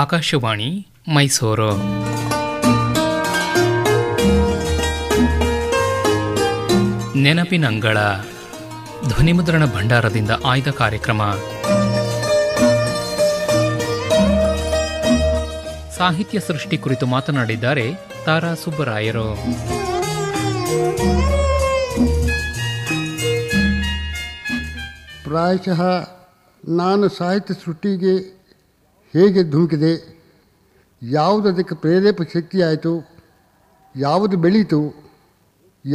ಆಕಾಶವಾಣಿ ಮೈಸೂರು ನೆನಪಿನಂಗಳ ಧ್ವನಿಮುದ್ರಣ ಭಂಡಾರದಿಂದ ಆಯ್ದ ಕಾರ್ಯಕ್ರಮ ಸಾಹಿತ್ಯ ಸೃಷ್ಟಿ ಕುರಿತು ಮಾತನಾಡಿದ್ದಾರೆ ತಾರಾ ಸುಬ್ಬರಾಯರು ಪ್ರಾಯಶಃ ನಾನು ಸಾಹಿತ್ಯ ಸೃಷ್ಟಿಗೆ ಹೇಗೆ ಧುಮುಕಿದೆ ಅದಕ್ಕೆ ಪ್ರೇರೇಪ ಆಯಿತು ಯಾವುದು ಬೆಳೀತು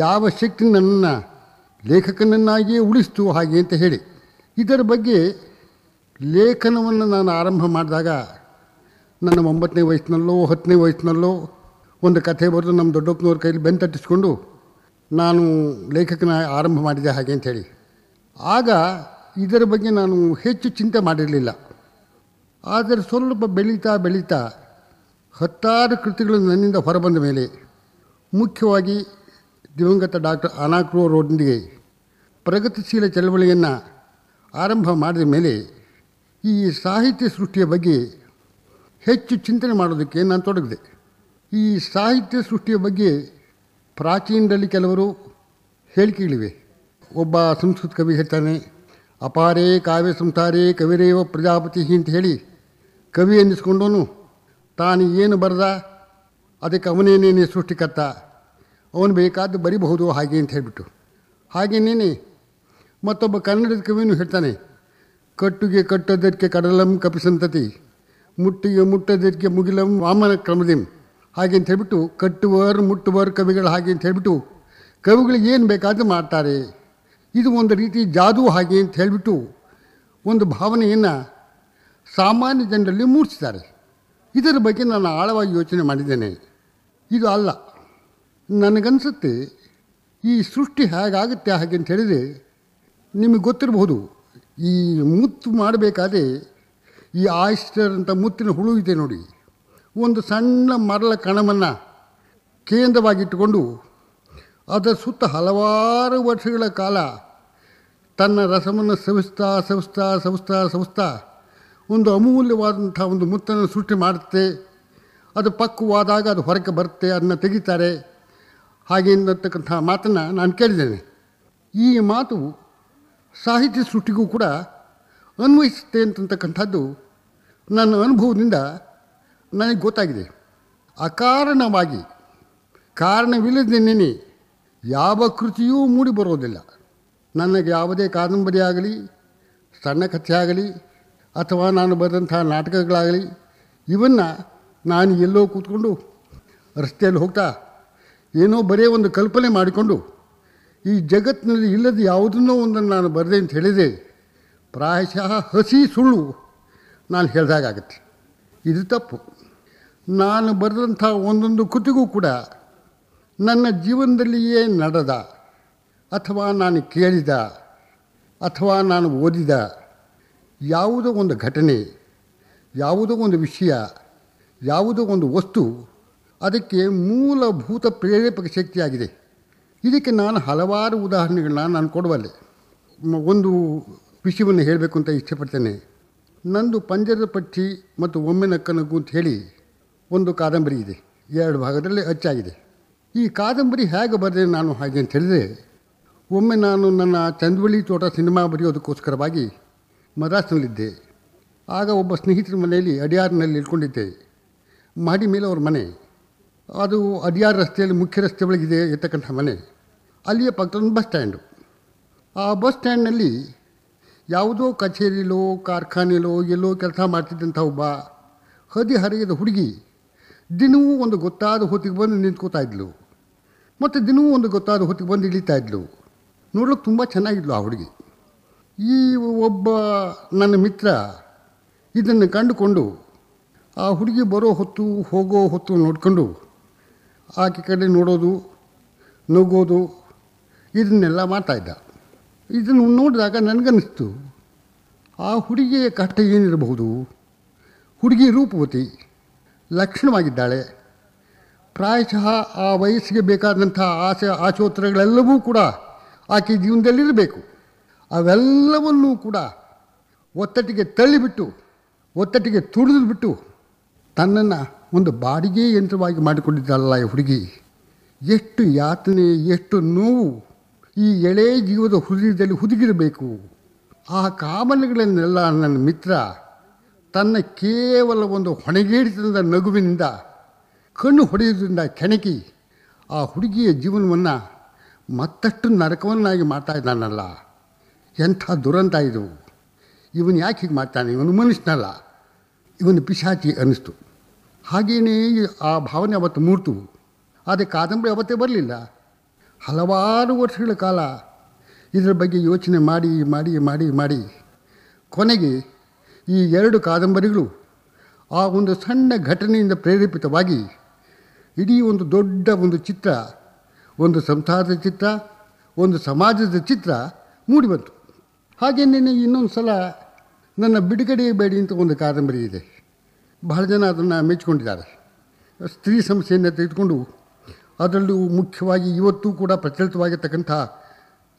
ಯಾವ ಶಕ್ತಿ ನನ್ನನ್ನು ಲೇಖಕನನ್ನಾಗಿಯೇ ಉಳಿಸ್ತು ಹಾಗೆ ಅಂತ ಹೇಳಿ ಇದರ ಬಗ್ಗೆ ಲೇಖನವನ್ನು ನಾನು ಆರಂಭ ಮಾಡಿದಾಗ ನನ್ನ ಒಂಬತ್ತನೇ ವಯಸ್ಸಿನಲ್ಲೋ ಹತ್ತನೇ ವಯಸ್ಸಿನಲ್ಲೋ ಒಂದು ಕಥೆ ಬರೆದು ನಮ್ಮ ದೊಡ್ಡಪ್ಪನವ್ರ ಕೈಲಿ ಬೆನ್ ತಟ್ಟಿಸ್ಕೊಂಡು ನಾನು ಲೇಖಕನ ಆರಂಭ ಮಾಡಿದೆ ಹಾಗೆ ಅಂತ ಹೇಳಿ ಆಗ ಇದರ ಬಗ್ಗೆ ನಾನು ಹೆಚ್ಚು ಚಿಂತೆ ಮಾಡಿರಲಿಲ್ಲ ಆದರೆ ಸ್ವಲ್ಪ ಬೆಳೀತಾ ಬೆಳೀತಾ ಹತ್ತಾರು ಕೃತಿಗಳು ನನ್ನಿಂದ ಹೊರಬಂದ ಮೇಲೆ ಮುಖ್ಯವಾಗಿ ದಿವಂಗತ ಡಾಕ್ಟರ್ ಅನಾಕ್ರೋ ಪ್ರಗತಿಶೀಲ ಚಳವಳಿಯನ್ನು ಆರಂಭ ಮಾಡಿದ ಮೇಲೆ ಈ ಸಾಹಿತ್ಯ ಸೃಷ್ಟಿಯ ಬಗ್ಗೆ ಹೆಚ್ಚು ಚಿಂತನೆ ಮಾಡೋದಕ್ಕೆ ನಾನು ತೊಡಗಿದೆ ಈ ಸಾಹಿತ್ಯ ಸೃಷ್ಟಿಯ ಬಗ್ಗೆ ಪ್ರಾಚೀನದಲ್ಲಿ ಕೆಲವರು ಹೇಳಿಕೆಗಳಿವೆ ಒಬ್ಬ ಸಂಸ್ಕೃತ ಕವಿ ಹೇಳ್ತಾನೆ ಅಪಾರೇ ಕಾವ್ಯ ಸಂಸಾರೇ ಕವಿರೇವ ಪ್ರಜಾಪತಿ ಅಂತ ಹೇಳಿ ಕವಿ ಎನ್ನಿಸ್ಕೊಂಡವನು ತಾನು ಏನು ಬರೆದ ಅದಕ್ಕೆ ಅವನೇನೇನೆ ಸೃಷ್ಟಿಕರ್ತ ಅವನು ಬೇಕಾದ್ದು ಬರಿಬಹುದು ಹಾಗೆ ಅಂತ ಹೇಳಿಬಿಟ್ಟು ಹಾಗೇನೇನೆ ಮತ್ತೊಬ್ಬ ಕನ್ನಡದ ಕವಿನೂ ಹೇಳ್ತಾನೆ ಕಟ್ಟುಗೆ ಕಟ್ಟೋದಕ್ಕೆ ಕಡಲಂ ಕಪಿಸಂತತಿ ಮುಟ್ಟಿಗೆ ಮುಟ್ಟೋದಕ್ಕೆ ಮುಗಿಲಂ ವಾಮನ ಕ್ರಮದಿಂ ಹಾಗೆ ಅಂತ ಹೇಳ್ಬಿಟ್ಟು ಕಟ್ಟುವರು ಮುಟ್ಟುವರು ಕವಿಗಳು ಹಾಗೆ ಅಂತ ಹೇಳಿಬಿಟ್ಟು ಕವಿಗಳಿಗೆ ಏನು ಬೇಕಾದರೂ ಮಾಡ್ತಾರೆ ಇದು ಒಂದು ರೀತಿ ಜಾದು ಹಾಗೆ ಅಂತ ಹೇಳಿಬಿಟ್ಟು ಒಂದು ಭಾವನೆಯನ್ನು ಸಾಮಾನ್ಯ ಜನರಲ್ಲಿ ಮೂಡಿಸ್ತಾರೆ ಇದರ ಬಗ್ಗೆ ನಾನು ಆಳವಾಗಿ ಯೋಚನೆ ಮಾಡಿದ್ದೇನೆ ಇದು ಅಲ್ಲ ನನಗನ್ಸುತ್ತೆ ಈ ಸೃಷ್ಟಿ ಹೇಗಾಗುತ್ತೆ ಹಾಗೆ ಅಂತ ಹೇಳಿದರೆ ನಿಮಗೆ ಗೊತ್ತಿರಬಹುದು ಈ ಮುತ್ತು ಮಾಡಬೇಕಾದ್ರೆ ಈ ಆಯಿಸ್ಟರ್ ಅಂತ ಮುತ್ತಿನ ಹುಳು ಇದೆ ನೋಡಿ ಒಂದು ಸಣ್ಣ ಮರಳ ಕಣವನ್ನು ಕೇಂದ್ರವಾಗಿಟ್ಟುಕೊಂಡು ಅದರ ಸುತ್ತ ಹಲವಾರು ವರ್ಷಗಳ ಕಾಲ ತನ್ನ ರಸವನ್ನು ಸವಿಸ್ತಾ ಸವಿಸ್ತಾ ಸವಿಸ್ತಾ ಸವಿಸ್ತಾ ಒಂದು ಅಮೂಲ್ಯವಾದಂಥ ಒಂದು ಮುತ್ತನ್ನು ಸೃಷ್ಟಿ ಮಾಡುತ್ತೆ ಅದು ಪಕ್ವವಾದಾಗ ಅದು ಹೊರಗೆ ಬರುತ್ತೆ ಅದನ್ನು ತೆಗಿತಾರೆ ಹಾಗೆ ಅಂತಕ್ಕಂಥ ಮಾತನ್ನು ನಾನು ಕೇಳಿದ್ದೇನೆ ಈ ಮಾತು ಸಾಹಿತ್ಯ ಸೃಷ್ಟಿಗೂ ಕೂಡ ಅನ್ವಯಿಸುತ್ತೆ ಅಂತಕ್ಕಂಥದ್ದು ನನ್ನ ಅನುಭವದಿಂದ ನನಗೆ ಗೊತ್ತಾಗಿದೆ ಅಕಾರಣವಾಗಿ ಕಾರಣವಿಲ್ಲದೇನೇ ಯಾವ ಕೃತಿಯೂ ಮೂಡಿ ಬರೋದಿಲ್ಲ ನನಗೆ ಯಾವುದೇ ಕಾದಂಬರಿ ಆಗಲಿ ಸಣ್ಣ ಕಥೆ ಆಗಲಿ ಅಥವಾ ನಾನು ಬರೆದಂಥ ನಾಟಕಗಳಾಗಲಿ ಇವನ್ನು ನಾನು ಎಲ್ಲೋ ಕೂತ್ಕೊಂಡು ರಸ್ತೆಯಲ್ಲಿ ಹೋಗ್ತಾ ಏನೋ ಬರೀ ಒಂದು ಕಲ್ಪನೆ ಮಾಡಿಕೊಂಡು ಈ ಜಗತ್ತಿನಲ್ಲಿ ಇಲ್ಲದ ಯಾವುದನ್ನೋ ಒಂದನ್ನು ನಾನು ಬರೆದೆ ಅಂತ ಹೇಳಿದೆ ಪ್ರಾಯಶಃ ಹಸಿ ಸುಳ್ಳು ನಾನು ಹೇಳಿದಾಗತ್ತೆ ಇದು ತಪ್ಪು ನಾನು ಬರೆದಂಥ ಒಂದೊಂದು ಕೃತಿಗೂ ಕೂಡ ನನ್ನ ಜೀವನದಲ್ಲಿಯೇ ನಡೆದ ಅಥವಾ ನಾನು ಕೇಳಿದ ಅಥವಾ ನಾನು ಓದಿದ ಯಾವುದೋ ಒಂದು ಘಟನೆ ಯಾವುದೋ ಒಂದು ವಿಷಯ ಯಾವುದೋ ಒಂದು ವಸ್ತು ಅದಕ್ಕೆ ಮೂಲಭೂತ ಪ್ರೇರೇಪಕ ಶಕ್ತಿಯಾಗಿದೆ ಇದಕ್ಕೆ ನಾನು ಹಲವಾರು ಉದಾಹರಣೆಗಳನ್ನ ನಾನು ಕೊಡುವಲ್ಲೆ ಒಂದು ವಿಷಯವನ್ನು ಹೇಳಬೇಕು ಅಂತ ಇಷ್ಟಪಡ್ತೇನೆ ನಂದು ಪಂಜರದ ಪಟ್ಟಿ ಮತ್ತು ಒಮ್ಮೆ ನಕ್ಕನಗು ಅಂತ ಹೇಳಿ ಒಂದು ಕಾದಂಬರಿ ಇದೆ ಎರಡು ಭಾಗದಲ್ಲಿ ಅಚ್ಚಾಗಿದೆ ಈ ಕಾದಂಬರಿ ಹೇಗೆ ಬರೆದೆ ನಾನು ಹಾಗೆ ಅಂತ ಹೇಳಿದರೆ ಒಮ್ಮೆ ನಾನು ನನ್ನ ಚಂದ್ವಳ್ಳಿ ತೋಟ ಸಿನಿಮಾ ಬರೆಯೋದಕ್ಕೋಸ್ಕರವಾಗಿ ಮದ್ರಾಸ್ನಲ್ಲಿದ್ದೆ ಆಗ ಒಬ್ಬ ಸ್ನೇಹಿತರ ಮನೆಯಲ್ಲಿ ಅಡಿಯಾರ್ನಲ್ಲಿ ಇಳ್ಕೊಂಡಿದ್ದೆ ಮಹಡಿ ಮೇಲೆ ಅವ್ರ ಮನೆ ಅದು ಅಡಿಯಾರ್ ರಸ್ತೆಯಲ್ಲಿ ಮುಖ್ಯ ರಸ್ತೆ ಒಳಗಿದೆ ಇರ್ತಕ್ಕಂಥ ಮನೆ ಅಲ್ಲಿಯ ಪಕ್ಕದೊಂದು ಬಸ್ ಸ್ಟ್ಯಾಂಡು ಆ ಬಸ್ ಸ್ಟ್ಯಾಂಡ್ನಲ್ಲಿ ಯಾವುದೋ ಕಚೇರಿಲೋ ಕಾರ್ಖಾನೆಲೋ ಎಲ್ಲೋ ಕೆಲಸ ಮಾಡ್ತಿದ್ದಂಥ ಒಬ್ಬ ಹದಿಹರೆಯದ ಹುಡುಗಿ ದಿನವೂ ಒಂದು ಗೊತ್ತಾದ ಹೊತ್ತಿಗೆ ಬಂದು ನಿಂತ್ಕೋತಾ ಇದ್ಲು ಮತ್ತು ದಿನವೂ ಒಂದು ಗೊತ್ತಾದ ಹೊತ್ತಿಗೆ ಬಂದು ಇಳಿತಾ ಇದ್ಲು ನೋಡ್ಲಿಕ್ಕೆ ತುಂಬ ಚೆನ್ನಾಗಿದ್ಲು ಆ ಹುಡುಗಿ ಈ ಒಬ್ಬ ನನ್ನ ಮಿತ್ರ ಇದನ್ನು ಕಂಡುಕೊಂಡು ಆ ಹುಡುಗಿ ಬರೋ ಹೊತ್ತು ಹೋಗೋ ಹೊತ್ತು ನೋಡಿಕೊಂಡು ಆಕೆ ಕಡೆ ನೋಡೋದು ನಗೋದು ಇದನ್ನೆಲ್ಲ ಮಾಡ್ತಾಯಿದ್ದ ಇದನ್ನು ನೋಡಿದಾಗ ನನಗನ್ನಿಸ್ತು ಆ ಹುಡುಗಿಯ ಕಷ್ಟ ಏನಿರಬಹುದು ಹುಡುಗಿ ರೂಪವತಿ ಲಕ್ಷಣವಾಗಿದ್ದಾಳೆ ಪ್ರಾಯಶಃ ಆ ವಯಸ್ಸಿಗೆ ಬೇಕಾದಂಥ ಆಸೆ ಆಶೋತ್ತರಗಳೆಲ್ಲವೂ ಕೂಡ ಆಕೆ ಜೀವನದಲ್ಲಿರಬೇಕು ಅವೆಲ್ಲವನ್ನೂ ಕೂಡ ಒತ್ತಟ್ಟಿಗೆ ತಳ್ಳಿಬಿಟ್ಟು ಒತ್ತಟ್ಟಿಗೆ ತುಡಿದುಬಿಟ್ಟು ತನ್ನನ್ನು ಒಂದು ಬಾಡಿಗೆ ಯಂತ್ರವಾಗಿ ಮಾಡಿಕೊಂಡಿದ್ದಲ್ಲ ಈ ಹುಡುಗಿ ಎಷ್ಟು ಯಾತನೆ ಎಷ್ಟು ನೋವು ಈ ಎಳೆ ಜೀವದ ಹೃದಯದಲ್ಲಿ ಹುದುಗಿರಬೇಕು ಆ ಕಾಮನೆಗಳನ್ನೆಲ್ಲ ನನ್ನ ಮಿತ್ರ ತನ್ನ ಕೇವಲ ಒಂದು ಹೊಣೆಗೇಡಿತನದ ನಗುವಿನಿಂದ ಕಣ್ಣು ಹೊಡೆಯೋದ್ರಿಂದ ಕೆಣಕಿ ಆ ಹುಡುಗಿಯ ಜೀವನವನ್ನು ಮತ್ತಷ್ಟು ನರಕವನ್ನಾಗಿ ಮಾಡ್ತಾ ಇದ್ದಾನಲ್ಲ ಎಂಥ ದುರಂತ ಇದು ಇವನು ಯಾಕೆ ಹೀಗೆ ಮಾಡ್ತಾನೆ ಇವನು ಮನುಷ್ಯನಲ್ಲ ಇವನು ಪಿಶಾಚಿ ಅನ್ನಿಸ್ತು ಹಾಗೆಯೇ ಆ ಭಾವನೆ ಅವತ್ತು ಮೂರ್ತು ಆದರೆ ಕಾದಂಬರಿ ಅವತ್ತೇ ಬರಲಿಲ್ಲ ಹಲವಾರು ವರ್ಷಗಳ ಕಾಲ ಇದರ ಬಗ್ಗೆ ಯೋಚನೆ ಮಾಡಿ ಮಾಡಿ ಮಾಡಿ ಮಾಡಿ ಕೊನೆಗೆ ಈ ಎರಡು ಕಾದಂಬರಿಗಳು ಆ ಒಂದು ಸಣ್ಣ ಘಟನೆಯಿಂದ ಪ್ರೇರೇಪಿತವಾಗಿ ಇಡೀ ಒಂದು ದೊಡ್ಡ ಒಂದು ಚಿತ್ರ ಒಂದು ಸಂಸಾರದ ಚಿತ್ರ ಒಂದು ಸಮಾಜದ ಚಿತ್ರ ಮೂಡಿಬಂತು ಹಾಗೆ ನಿನ್ನೆ ಇನ್ನೊಂದು ಸಲ ನನ್ನ ಬಿಡುಗಡೆ ಬೇಡಿ ಅಂತ ಒಂದು ಕಾದಂಬರಿ ಇದೆ ಬಹಳ ಜನ ಅದನ್ನು ಮೆಚ್ಚಿಕೊಂಡಿದ್ದಾರೆ ಸ್ತ್ರೀ ಸಮಸ್ಯೆಯನ್ನು ತೆಗೆದುಕೊಂಡು ಅದರಲ್ಲೂ ಮುಖ್ಯವಾಗಿ ಇವತ್ತೂ ಕೂಡ ಪ್ರಚಲಿತವಾಗಿರ್ತಕ್ಕಂಥ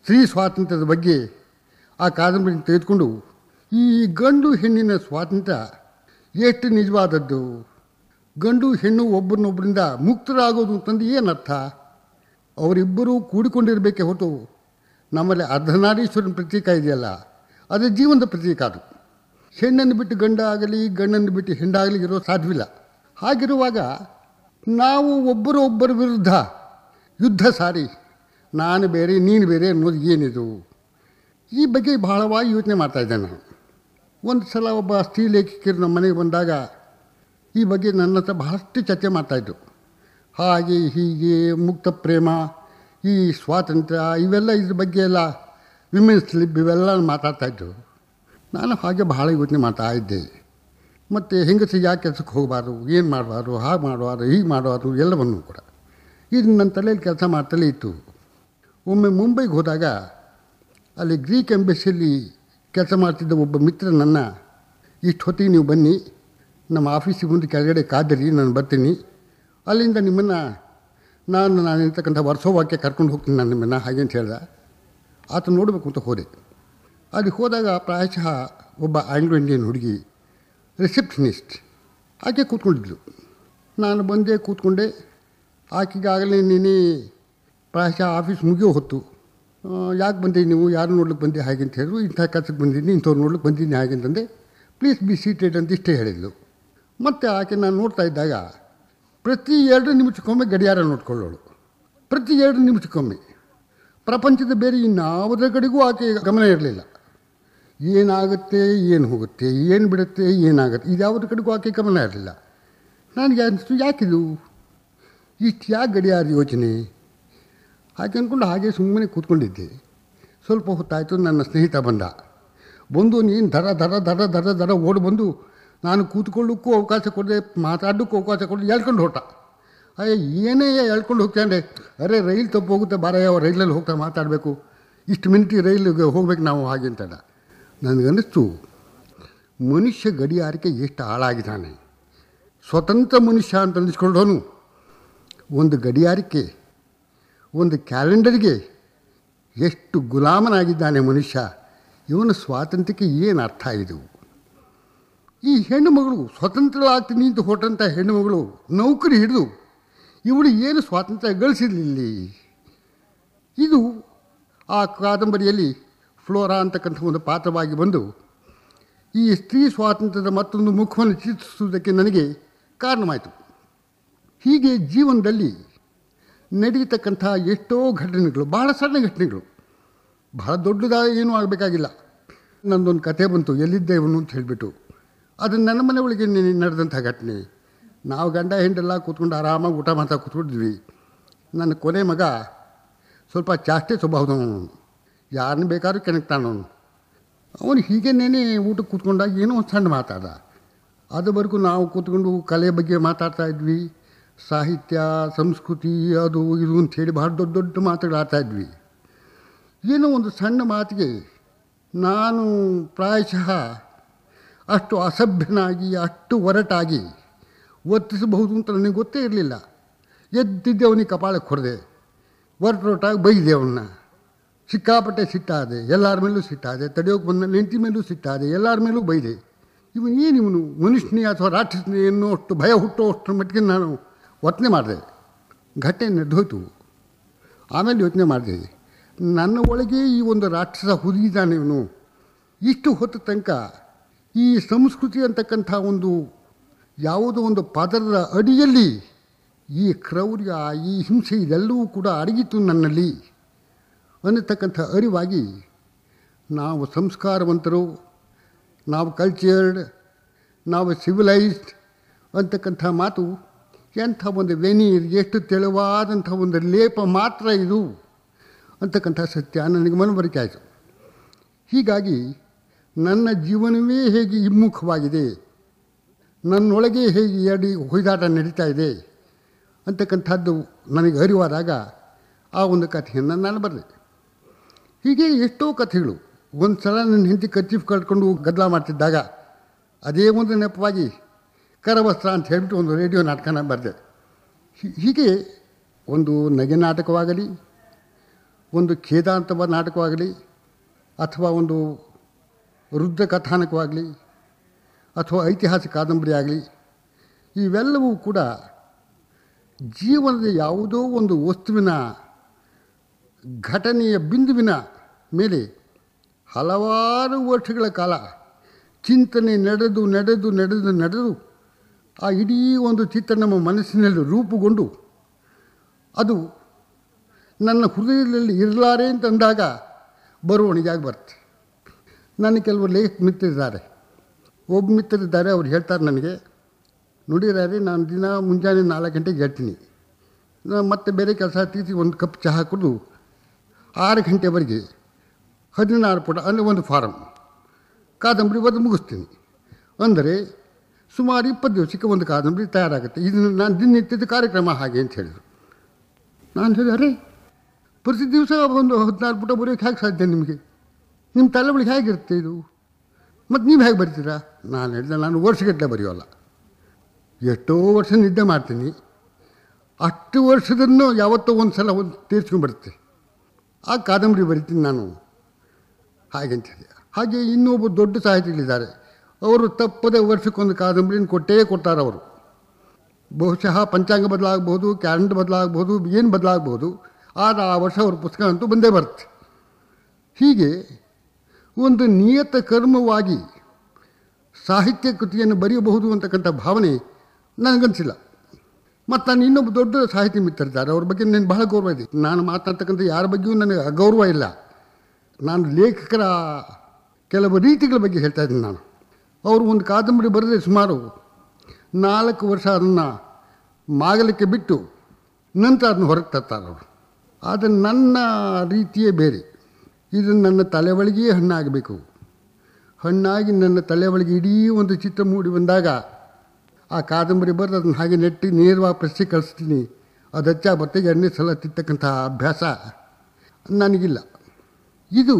ಸ್ತ್ರೀ ಸ್ವಾತಂತ್ರ್ಯದ ಬಗ್ಗೆ ಆ ಕಾದಂಬರಿ ತೆಗೆದುಕೊಂಡು ಈ ಗಂಡು ಹೆಣ್ಣಿನ ಸ್ವಾತಂತ್ರ್ಯ ಎಷ್ಟು ನಿಜವಾದದ್ದು ಗಂಡು ಹೆಣ್ಣು ಒಬ್ಬರನ್ನೊಬ್ಬರಿಂದ ಮುಕ್ತರಾಗೋದು ಅಂತಂದು ಏನರ್ಥ ಅವರಿಬ್ಬರೂ ಕೂಡಿಕೊಂಡಿರಬೇಕೆ ಹೊರತು ನಮ್ಮಲ್ಲಿ ಅರ್ಧನಾರೀಶ್ವರನ ಪ್ರತೀಕ ಇದೆಯಲ್ಲ ಅದು ಜೀವನದ ಪ್ರತೀಕ ಅದು ಹೆಣ್ಣನ್ನು ಬಿಟ್ಟು ಗಂಡ ಆಗಲಿ ಗಂಡನ್ನು ಬಿಟ್ಟು ಹೆಂಡಾಗಲಿ ಇರೋ ಸಾಧ್ಯವಿಲ್ಲ ಹಾಗಿರುವಾಗ ನಾವು ಒಬ್ಬರೊಬ್ಬರ ವಿರುದ್ಧ ಯುದ್ಧ ಸಾರಿ ನಾನು ಬೇರೆ ನೀನು ಬೇರೆ ಅನ್ನೋದು ಏನಿದು ಈ ಬಗ್ಗೆ ಬಹಳವಾಗಿ ಯೋಚನೆ ಮಾಡ್ತಾಯಿದ್ದೆ ನಾನು ಒಂದು ಸಲ ಒಬ್ಬ ಸ್ತ್ರೀ ಲೇಖಕಿಯರು ನಮ್ಮ ಮನೆಗೆ ಬಂದಾಗ ಈ ಬಗ್ಗೆ ನನ್ನ ಹತ್ರ ಬಹಳಷ್ಟು ಚರ್ಚೆ ಮಾಡ್ತಾಯಿದ್ರು ಹಾಗೆ ಹೀಗೆ ಮುಕ್ತ ಪ್ರೇಮ ಈ ಸ್ವಾತಂತ್ರ್ಯ ಇವೆಲ್ಲ ಇದ್ರ ಬಗ್ಗೆ ಎಲ್ಲ ವಿಮೆನ್ಸ್ ಲಿಬ್ ಇವೆಲ್ಲ ಇದ್ದರು ನಾನು ಹಾಗೆ ಬಹಳ ಯೋಚನೆ ಮಾಡ್ತಾ ಇದ್ದೆ ಮತ್ತು ಹೆಂಗಸಿಗೆ ಯಾಕೆ ಕೆಲಸಕ್ಕೆ ಹೋಗಬಾರ್ದು ಏನು ಮಾಡಬಾರ್ದು ಹಾಗೆ ಮಾಡಬಾರ್ದು ಹೀಗೆ ಮಾಡಬಾರ್ದು ಎಲ್ಲವನ್ನು ಕೂಡ ಇದು ನನ್ನ ತಲೆಯಲ್ಲಿ ಕೆಲಸ ಮಾಡ್ತಲೇ ಇತ್ತು ಒಮ್ಮೆ ಮುಂಬೈಗೆ ಹೋದಾಗ ಅಲ್ಲಿ ಗ್ರೀಕ್ ಎಂಬಸಿಯಲ್ಲಿ ಕೆಲಸ ಮಾಡ್ತಿದ್ದ ಒಬ್ಬ ಮಿತ್ರ ನನ್ನ ಇಷ್ಟು ಹೊತ್ತಿಗೆ ನೀವು ಬನ್ನಿ ನಮ್ಮ ಆಫೀಸಿಗೆ ಮುಂದೆ ಕೆಳಗಡೆ ಕಾದಿರಿ ನಾನು ಬರ್ತೀನಿ ಅಲ್ಲಿಂದ ನಿಮ್ಮನ್ನು ನಾನು ನಾನು ಇರ್ತಕ್ಕಂಥ ವರ್ಷೋವಾಕ್ಯ ಕರ್ಕೊಂಡು ಹೋಗ್ತೀನಿ ನಾನು ನಿಮ್ಮನ್ನು ಹಾಗೆ ಅಂತ ಹೇಳ್ದೆ ಆತ ನೋಡಬೇಕು ಅಂತ ಹೋದೆ ಅದು ಹೋದಾಗ ಪ್ರಾಯಶಃ ಒಬ್ಬ ಆಂಗ್ಲೋ ಇಂಡಿಯನ್ ಹುಡುಗಿ ರಿಸೆಪ್ಷನಿಸ್ಟ್ ಆಕೆ ಕೂತ್ಕೊಂಡಿದ್ಲು ನಾನು ಬಂದೆ ಕೂತ್ಕೊಂಡೆ ಆಕೆಗಾಗಲೇ ನೀನೆ ಪ್ರಾಯಶಃ ಆಫೀಸ್ ಮುಗಿಯೋ ಹೊತ್ತು ಯಾಕೆ ಬಂದೆ ನೀವು ಯಾರು ನೋಡ್ಲಿಕ್ಕೆ ಬಂದೆ ಹಾಗೆ ಅಂತ ಹೇಳಿದ್ರು ಇಂಥ ಕೆಲಸಕ್ಕೆ ಬಂದಿದ್ದೀನಿ ಇಂಥವ್ರು ನೋಡ್ಲಿಕ್ಕೆ ಬಂದಿದ್ದೀನಿ ಹಾಗೆ ಅಂತಂದೆ ಪ್ಲೀಸ್ ಬಿ ಸೀಟೆಡ್ ಅಂತ ಇಷ್ಟೇ ಹೇಳಿದ್ಲು ಮತ್ತು ಆಕೆ ನಾನು ನೋಡ್ತಾ ಇದ್ದಾಗ ಪ್ರತಿ ಎರಡು ನಿಮಿಷಕ್ಕೊಮ್ಮೆ ಗಡಿಯಾರ ನೋಡ್ಕೊಳ್ಳೋಳು ಪ್ರತಿ ಎರಡು ನಿಮಿಷಕ್ಕೊಮ್ಮೆ ಪ್ರಪಂಚದ ಬೇರೆ ಇನ್ನಾವುದ್ರ ಕಡೆಗೂ ಆಕೆ ಗಮನ ಇರಲಿಲ್ಲ ಏನಾಗುತ್ತೆ ಏನು ಹೋಗುತ್ತೆ ಏನು ಬಿಡುತ್ತೆ ಏನಾಗುತ್ತೆ ಇದು ಯಾವುದ್ರ ಕಡೆಗೂ ಆಕೆ ಗಮನ ಇರಲಿಲ್ಲ ನನಗೆ ಅನಿಸ್ತು ಯಾಕಿದು ಇಷ್ಟು ಯಾಕೆ ಗಡಿಯಾರ ಯೋಚನೆ ಹಾಗೆ ಅಂದ್ಕೊಂಡು ಹಾಗೆ ಸುಮ್ಮನೆ ಕೂತ್ಕೊಂಡಿದ್ದೆ ಸ್ವಲ್ಪ ಹೊತ್ತಾಯಿತು ನನ್ನ ಸ್ನೇಹಿತ ಬಂದ ಬಂದು ನೀನು ದರ ದರ ದರ ದರ ದರ ಓಡಿ ಬಂದು ನಾನು ಕೂತ್ಕೊಳ್ಳೋಕ್ಕೂ ಅವಕಾಶ ಕೊಡದೆ ಮಾತಾಡೋಕ್ಕೂ ಅವಕಾಶ ಕೊಡದೆ ಎಳ್ಕೊಂಡು ಹೊರಟ ಅಯ್ಯ ಏನೇ ಎಳ್ಕೊಂಡು ಹೋಗ್ತಾನೆ ಅರೆ ರೈಲ್ ಹೋಗುತ್ತೆ ಬಾರಯ್ಯ ಯಾವ ರೈಲಲ್ಲಿ ಹೋಗ್ತಾ ಮಾತಾಡಬೇಕು ಇಷ್ಟು ಮಿನಿಟಿ ರೈಲಿಗೆ ಹೋಗ್ಬೇಕು ನಾವು ಹಾಗೆ ಅಂತ ನನಗನ್ನಿಸ್ತು ಮನುಷ್ಯ ಗಡಿಯಾರಿಕೆ ಎಷ್ಟು ಹಾಳಾಗಿದ್ದಾನೆ ಸ್ವತಂತ್ರ ಮನುಷ್ಯ ಅಂತ ಅನ್ನಿಸ್ಕೊಂಡವನು ಒಂದು ಗಡಿಯಾರಿಕೆ ಒಂದು ಕ್ಯಾಲೆಂಡರ್ಗೆ ಎಷ್ಟು ಗುಲಾಮನಾಗಿದ್ದಾನೆ ಮನುಷ್ಯ ಇವನ ಸ್ವಾತಂತ್ರ್ಯಕ್ಕೆ ಏನು ಅರ್ಥ ಇದು ಈ ಹೆಣ್ಣು ಮಗಳು ಸ್ವತಂತ್ರಳಾಗ್ತಿ ನಿಂತು ಹೊಟ್ಟಂಥ ಹೆಣ್ಣುಮಗಳು ನೌಕರಿ ಹಿಡಿದು ಇವಳು ಏನು ಸ್ವಾತಂತ್ರ್ಯ ಗಳಿಸಿರಲಿಲ್ಲ ಇದು ಆ ಕಾದಂಬರಿಯಲ್ಲಿ ಫ್ಲೋರಾ ಅಂತಕ್ಕಂಥ ಒಂದು ಪಾತ್ರವಾಗಿ ಬಂದು ಈ ಸ್ತ್ರೀ ಸ್ವಾತಂತ್ರ್ಯದ ಮತ್ತೊಂದು ಮುಖವನ್ನು ಚಿತ್ರಿಸುವುದಕ್ಕೆ ನನಗೆ ಕಾರಣವಾಯಿತು ಹೀಗೆ ಜೀವನದಲ್ಲಿ ನಡೆಯತಕ್ಕಂಥ ಎಷ್ಟೋ ಘಟನೆಗಳು ಬಹಳ ಸಣ್ಣ ಘಟನೆಗಳು ಬಹಳ ದೊಡ್ಡದಾಗಿ ಏನೂ ಆಗಬೇಕಾಗಿಲ್ಲ ನಂದೊಂದು ಕತೆ ಬಂತು ಎಲ್ಲಿದ್ದೇವನು ಅಂತ ಹೇಳಿಬಿಟ್ಟು ಅದು ನನ್ನ ಮನೆ ಒಳಗೆ ನಡೆದಂಥ ಘಟನೆ ನಾವು ಗಂಡ ಹೆಂಡೆಲ್ಲ ಕೂತ್ಕೊಂಡು ಆರಾಮಾಗಿ ಊಟ ಮಾಡ್ತಾ ಕೂತ್ಕೊಂಡಿದ್ವಿ ನನ್ನ ಕೊನೆ ಮಗ ಸ್ವಲ್ಪ ಜಾಸ್ತಿ ಸ್ವಭಾವದವನು ಯಾರನ್ನ ಬೇಕಾದ್ರೂ ಕೆಣಕ್ತಾನ ಅವನು ಹೀಗೆ ನೆನೆ ಊಟಕ್ಕೆ ಕೂತ್ಕೊಂಡಾಗ ಏನೋ ಒಂದು ಸಣ್ಣ ಮಾತಾಡ ಅದುವರೆಗೂ ನಾವು ಕೂತ್ಕೊಂಡು ಕಲೆ ಬಗ್ಗೆ ಮಾತಾಡ್ತಾ ಇದ್ವಿ ಸಾಹಿತ್ಯ ಸಂಸ್ಕೃತಿ ಅದು ಇದು ಅಂಥೇಳಿ ಭಾಳ ದೊಡ್ಡ ದೊಡ್ಡ ಮಾತುಗಳಾಡ್ತಾ ಇದ್ವಿ ಏನೋ ಒಂದು ಸಣ್ಣ ಮಾತಿಗೆ ನಾನು ಪ್ರಾಯಶಃ ಅಷ್ಟು ಅಸಭ್ಯನಾಗಿ ಅಷ್ಟು ಒರಟಾಗಿ ಒತ್ತಿಸಬಹುದು ಅಂತ ನನಗೆ ಗೊತ್ತೇ ಇರಲಿಲ್ಲ ಎದ್ದಿದ್ದೆ ಅವನಿಗೆ ಕಪಾಳಕ್ಕೆ ಹೊಡೆದೆ ಒರಟೊರಟಾಗಿ ಬೈದೆ ಅವನ್ನ ಸಿಕ್ಕಾಪಟ್ಟೆ ಸಿಟ್ಟಾದೆ ಎಲ್ಲರ ಮೇಲೂ ಸಿಟ್ಟಾದೆ ತಡೆಯೋಕೆ ಬಂದ ನೆಂಟಿ ಮೇಲೂ ಸಿಟ್ಟಾದೆ ಎಲ್ಲರ ಮೇಲೂ ಬೈದೆ ಇವನು ಏನು ಇವನು ಮನುಷ್ಯನೇ ಅಥವಾ ರಾಕ್ಷಸನೇ ಅನ್ನೋ ಅಷ್ಟು ಭಯ ಹುಟ್ಟೋ ಅಷ್ಟರ ಮಟ್ಟಿಗೆ ನಾನು ಒತ್ತನೆ ಮಾಡಿದೆ ಘಟನೆ ನಡೆದೋಯ್ತು ಆಮೇಲೆ ಯೋಚನೆ ಮಾಡಿದೆ ನನ್ನ ಒಳಗೆ ಈ ಒಂದು ರಾಕ್ಷಸ ಹುದುಗಿದ್ದಾನೆ ಇವನು ಇಷ್ಟು ಹೊತ್ತ ತನಕ ಈ ಸಂಸ್ಕೃತಿ ಅಂತಕ್ಕಂಥ ಒಂದು ಯಾವುದೋ ಒಂದು ಪದರದ ಅಡಿಯಲ್ಲಿ ಈ ಕ್ರೌರ್ಯ ಈ ಹಿಂಸೆ ಇದೆಲ್ಲವೂ ಕೂಡ ಅಡಗಿತ್ತು ನನ್ನಲ್ಲಿ ಅನ್ನತಕ್ಕಂಥ ಅರಿವಾಗಿ ನಾವು ಸಂಸ್ಕಾರವಂತರು ನಾವು ಕಲ್ಚರ್ಡ್ ನಾವು ಸಿವಿಲೈಸ್ಡ್ ಅಂತಕ್ಕಂಥ ಮಾತು ಎಂಥ ಒಂದು ವೆನೀರ್ ಎಷ್ಟು ತೆಳುವಾದಂಥ ಒಂದು ಲೇಪ ಮಾತ್ರ ಇದು ಅಂತಕ್ಕಂಥ ಸತ್ಯ ನನಗೆ ಮನವರಿಕೆ ಆಯಿತು ಹೀಗಾಗಿ ನನ್ನ ಜೀವನವೇ ಹೇಗೆ ಹಿಮ್ಮುಖವಾಗಿದೆ ನನ್ನೊಳಗೆ ಹೇಗೆ ಅಡಿ ಹೊಯ್ದಾಟ ನಡೀತಾ ಇದೆ ಅಂತಕ್ಕಂಥದ್ದು ನನಗೆ ಅರಿವಾದಾಗ ಆ ಒಂದು ಕಥೆಯನ್ನು ನಾನು ಬರೆದೆ ಹೀಗೆ ಎಷ್ಟೋ ಕಥೆಗಳು ಒಂದು ಸಲ ನನ್ನ ಹೆಂಡತಿ ಕಚ್ಚಿ ಕಟ್ಕೊಂಡು ಗದ್ದಲ ಮಾಡ್ತಿದ್ದಾಗ ಅದೇ ಒಂದು ನೆಪವಾಗಿ ಕರವಸ್ತ್ರ ಅಂತ ಹೇಳಿಬಿಟ್ಟು ಒಂದು ರೇಡಿಯೋ ನಾಟಕನ ಬರೆದೆ ಹೀಗೆ ಒಂದು ನಗೆ ನಾಟಕವಾಗಲಿ ಒಂದು ಖೇದಾಂತವ ನಾಟಕವಾಗಲಿ ಅಥವಾ ಒಂದು ವೃದ್ಧ ಕಥಾನಕವಾಗಲಿ ಅಥವಾ ಐತಿಹಾಸಿಕ ಕಾದಂಬರಿ ಆಗಲಿ ಇವೆಲ್ಲವೂ ಕೂಡ ಜೀವನದ ಯಾವುದೋ ಒಂದು ವಸ್ತುವಿನ ಘಟನೆಯ ಬಿಂದುವಿನ ಮೇಲೆ ಹಲವಾರು ವರ್ಷಗಳ ಕಾಲ ಚಿಂತನೆ ನಡೆದು ನಡೆದು ನಡೆದು ನಡೆದು ಆ ಇಡೀ ಒಂದು ಚಿತ್ರ ನಮ್ಮ ಮನಸ್ಸಿನಲ್ಲಿ ರೂಪುಗೊಂಡು ಅದು ನನ್ನ ಹೃದಯದಲ್ಲಿ ಇರಲಾರೆ ಅಂತಂದಾಗ ಬರವಣಿಗೆ ಆಗಿ ಬರ್ತದೆ ನನ್ನ ಕೆಲವರು ಲೇಖ ಮಿತ್ರರಿದ್ದಾರೆ ಒಬ್ಬ ಮಿತ್ರರಿದ್ದಾರೆ ಅವ್ರು ಹೇಳ್ತಾರೆ ನನಗೆ ನುಡಿರಾರಿ ನಾನು ದಿನ ಮುಂಜಾನೆ ನಾಲ್ಕು ಗಂಟೆಗೆ ಹೇಳ್ತೀನಿ ನಾನು ಮತ್ತೆ ಬೇರೆ ಕೆಲಸ ತೀಸಿ ಒಂದು ಕಪ್ ಚಹಾ ಕುಡಿದು ಆರು ಗಂಟೆವರೆಗೆ ಹದಿನಾರು ಪುಟ ಅಂದರೆ ಒಂದು ಫಾರಮ್ ಕಾದಂಬರಿ ಒಂದು ಮುಗಿಸ್ತೀನಿ ಅಂದರೆ ಸುಮಾರು ಇಪ್ಪತ್ತು ದಿವಸಕ್ಕೆ ಒಂದು ಕಾದಂಬರಿ ತಯಾರಾಗುತ್ತೆ ಇದು ನಾನು ದಿನನಿತ್ಯದ ಕಾರ್ಯಕ್ರಮ ಹಾಗೆ ಅಂತ ಹೇಳಿದರು ನಾನು ಹೇಳಿದರೆ ಪ್ರತಿ ದಿವಸ ಒಂದು ಹದಿನಾರು ಪುಟ ಬರೆಯೋಕ್ಕೆ ಹೇಗೆ ಸಾಧ್ಯ ನಿಮಗೆ ನಿಮ್ಮ ತಲೆಬಳಿಗೆ ಹೇಗಿರುತ್ತೆ ಇದು ಮತ್ತು ನೀವು ಹೇಗೆ ಬರ್ತೀರಾ ನಾನು ಹೇಳಿದೆ ನಾನು ವರ್ಷಗಟ್ಟಲೆ ಬರೆಯೋಲ್ಲ ಎಷ್ಟೋ ವರ್ಷ ನಿದ್ದೆ ಮಾಡ್ತೀನಿ ಅಷ್ಟು ವರ್ಷದನ್ನು ಯಾವತ್ತೋ ಒಂದು ಸಲ ಒಂದು ತೀರ್ಸ್ಕೊಂಡ್ಬಿಡುತ್ತೆ ಆ ಕಾದಂಬರಿ ಬರಿತೀನಿ ನಾನು ಹಾಗೆ ಅಂತ ಹೇಳಿ ಹಾಗೆ ಇನ್ನೊಬ್ಬ ದೊಡ್ಡ ಸಾಹಿತಿಗಳಿದ್ದಾರೆ ಅವರು ತಪ್ಪದೆ ವರ್ಷಕ್ಕೊಂದು ಕಾದಂಬರಿನ ಕೊಟ್ಟೇ ಕೊಡ್ತಾರೆ ಅವರು ಬಹುಶಃ ಪಂಚಾಂಗ ಬದಲಾಗಬಹುದು ಕ್ಯಾಲೆಂಡರ್ ಬದಲಾಗಬಹುದು ಏನು ಬದಲಾಗಬಹುದು ಆದರೆ ಆ ವರ್ಷ ಅವ್ರ ಪುಸ್ತಕ ಅಂತೂ ಬಂದೇ ಬರುತ್ತೆ ಹೀಗೆ ಒಂದು ನಿಯತ ಕರ್ಮವಾಗಿ ಸಾಹಿತ್ಯ ಕೃತಿಯನ್ನು ಬರೆಯಬಹುದು ಅಂತಕ್ಕಂಥ ಭಾವನೆ ನನಗನ್ಸಿಲ್ಲ ಮತ್ತು ನಾನು ಇನ್ನೊಬ್ಬ ದೊಡ್ಡ ಸಾಹಿತ್ಯ ಮಿತ್ರರಿದ್ದಾರೆ ಅವ್ರ ಬಗ್ಗೆ ನನಗೆ ಬಹಳ ಗೌರವ ಇದೆ ನಾನು ಮಾತಾಡ್ತಕ್ಕಂಥ ಯಾರ ಬಗ್ಗೆಯೂ ನನಗೆ ಅಗೌರವ ಇಲ್ಲ ನಾನು ಲೇಖಕರ ಕೆಲವು ರೀತಿಗಳ ಬಗ್ಗೆ ಹೇಳ್ತಾ ಇದ್ದೀನಿ ನಾನು ಅವರು ಒಂದು ಕಾದಂಬರಿ ಬರೆದ್ರೆ ಸುಮಾರು ನಾಲ್ಕು ವರ್ಷ ಅದನ್ನು ಮಾಗಲಿಕ್ಕೆ ಬಿಟ್ಟು ನಂತರ ಅದನ್ನು ಹೊರಗೆ ತರ್ತಾರೆ ಅವರು ಆದರೆ ನನ್ನ ರೀತಿಯೇ ಬೇರೆ ಇದು ನನ್ನ ತಲೆ ಒಳಗೆ ಹಣ್ಣಾಗಬೇಕು ಹಣ್ಣಾಗಿ ನನ್ನ ತಲೆ ಒಳಗೆ ಇಡೀ ಒಂದು ಚಿತ್ರ ಮೂಡಿ ಬಂದಾಗ ಆ ಕಾದಂಬರಿ ಬರೆದು ಅದನ್ನು ಹಾಗೆ ನೆಟ್ಟಿ ನೇರವಾಗಿ ಪ್ರಶ್ನೆ ಕಳಿಸ್ತೀನಿ ಅದು ಹಚ್ಚ ಬರ್ತೇಗೆ ಎರಡನೇ ಸಲ ತಿಂತಕ್ಕಂಥ ಅಭ್ಯಾಸ ನನಗಿಲ್ಲ ಇದು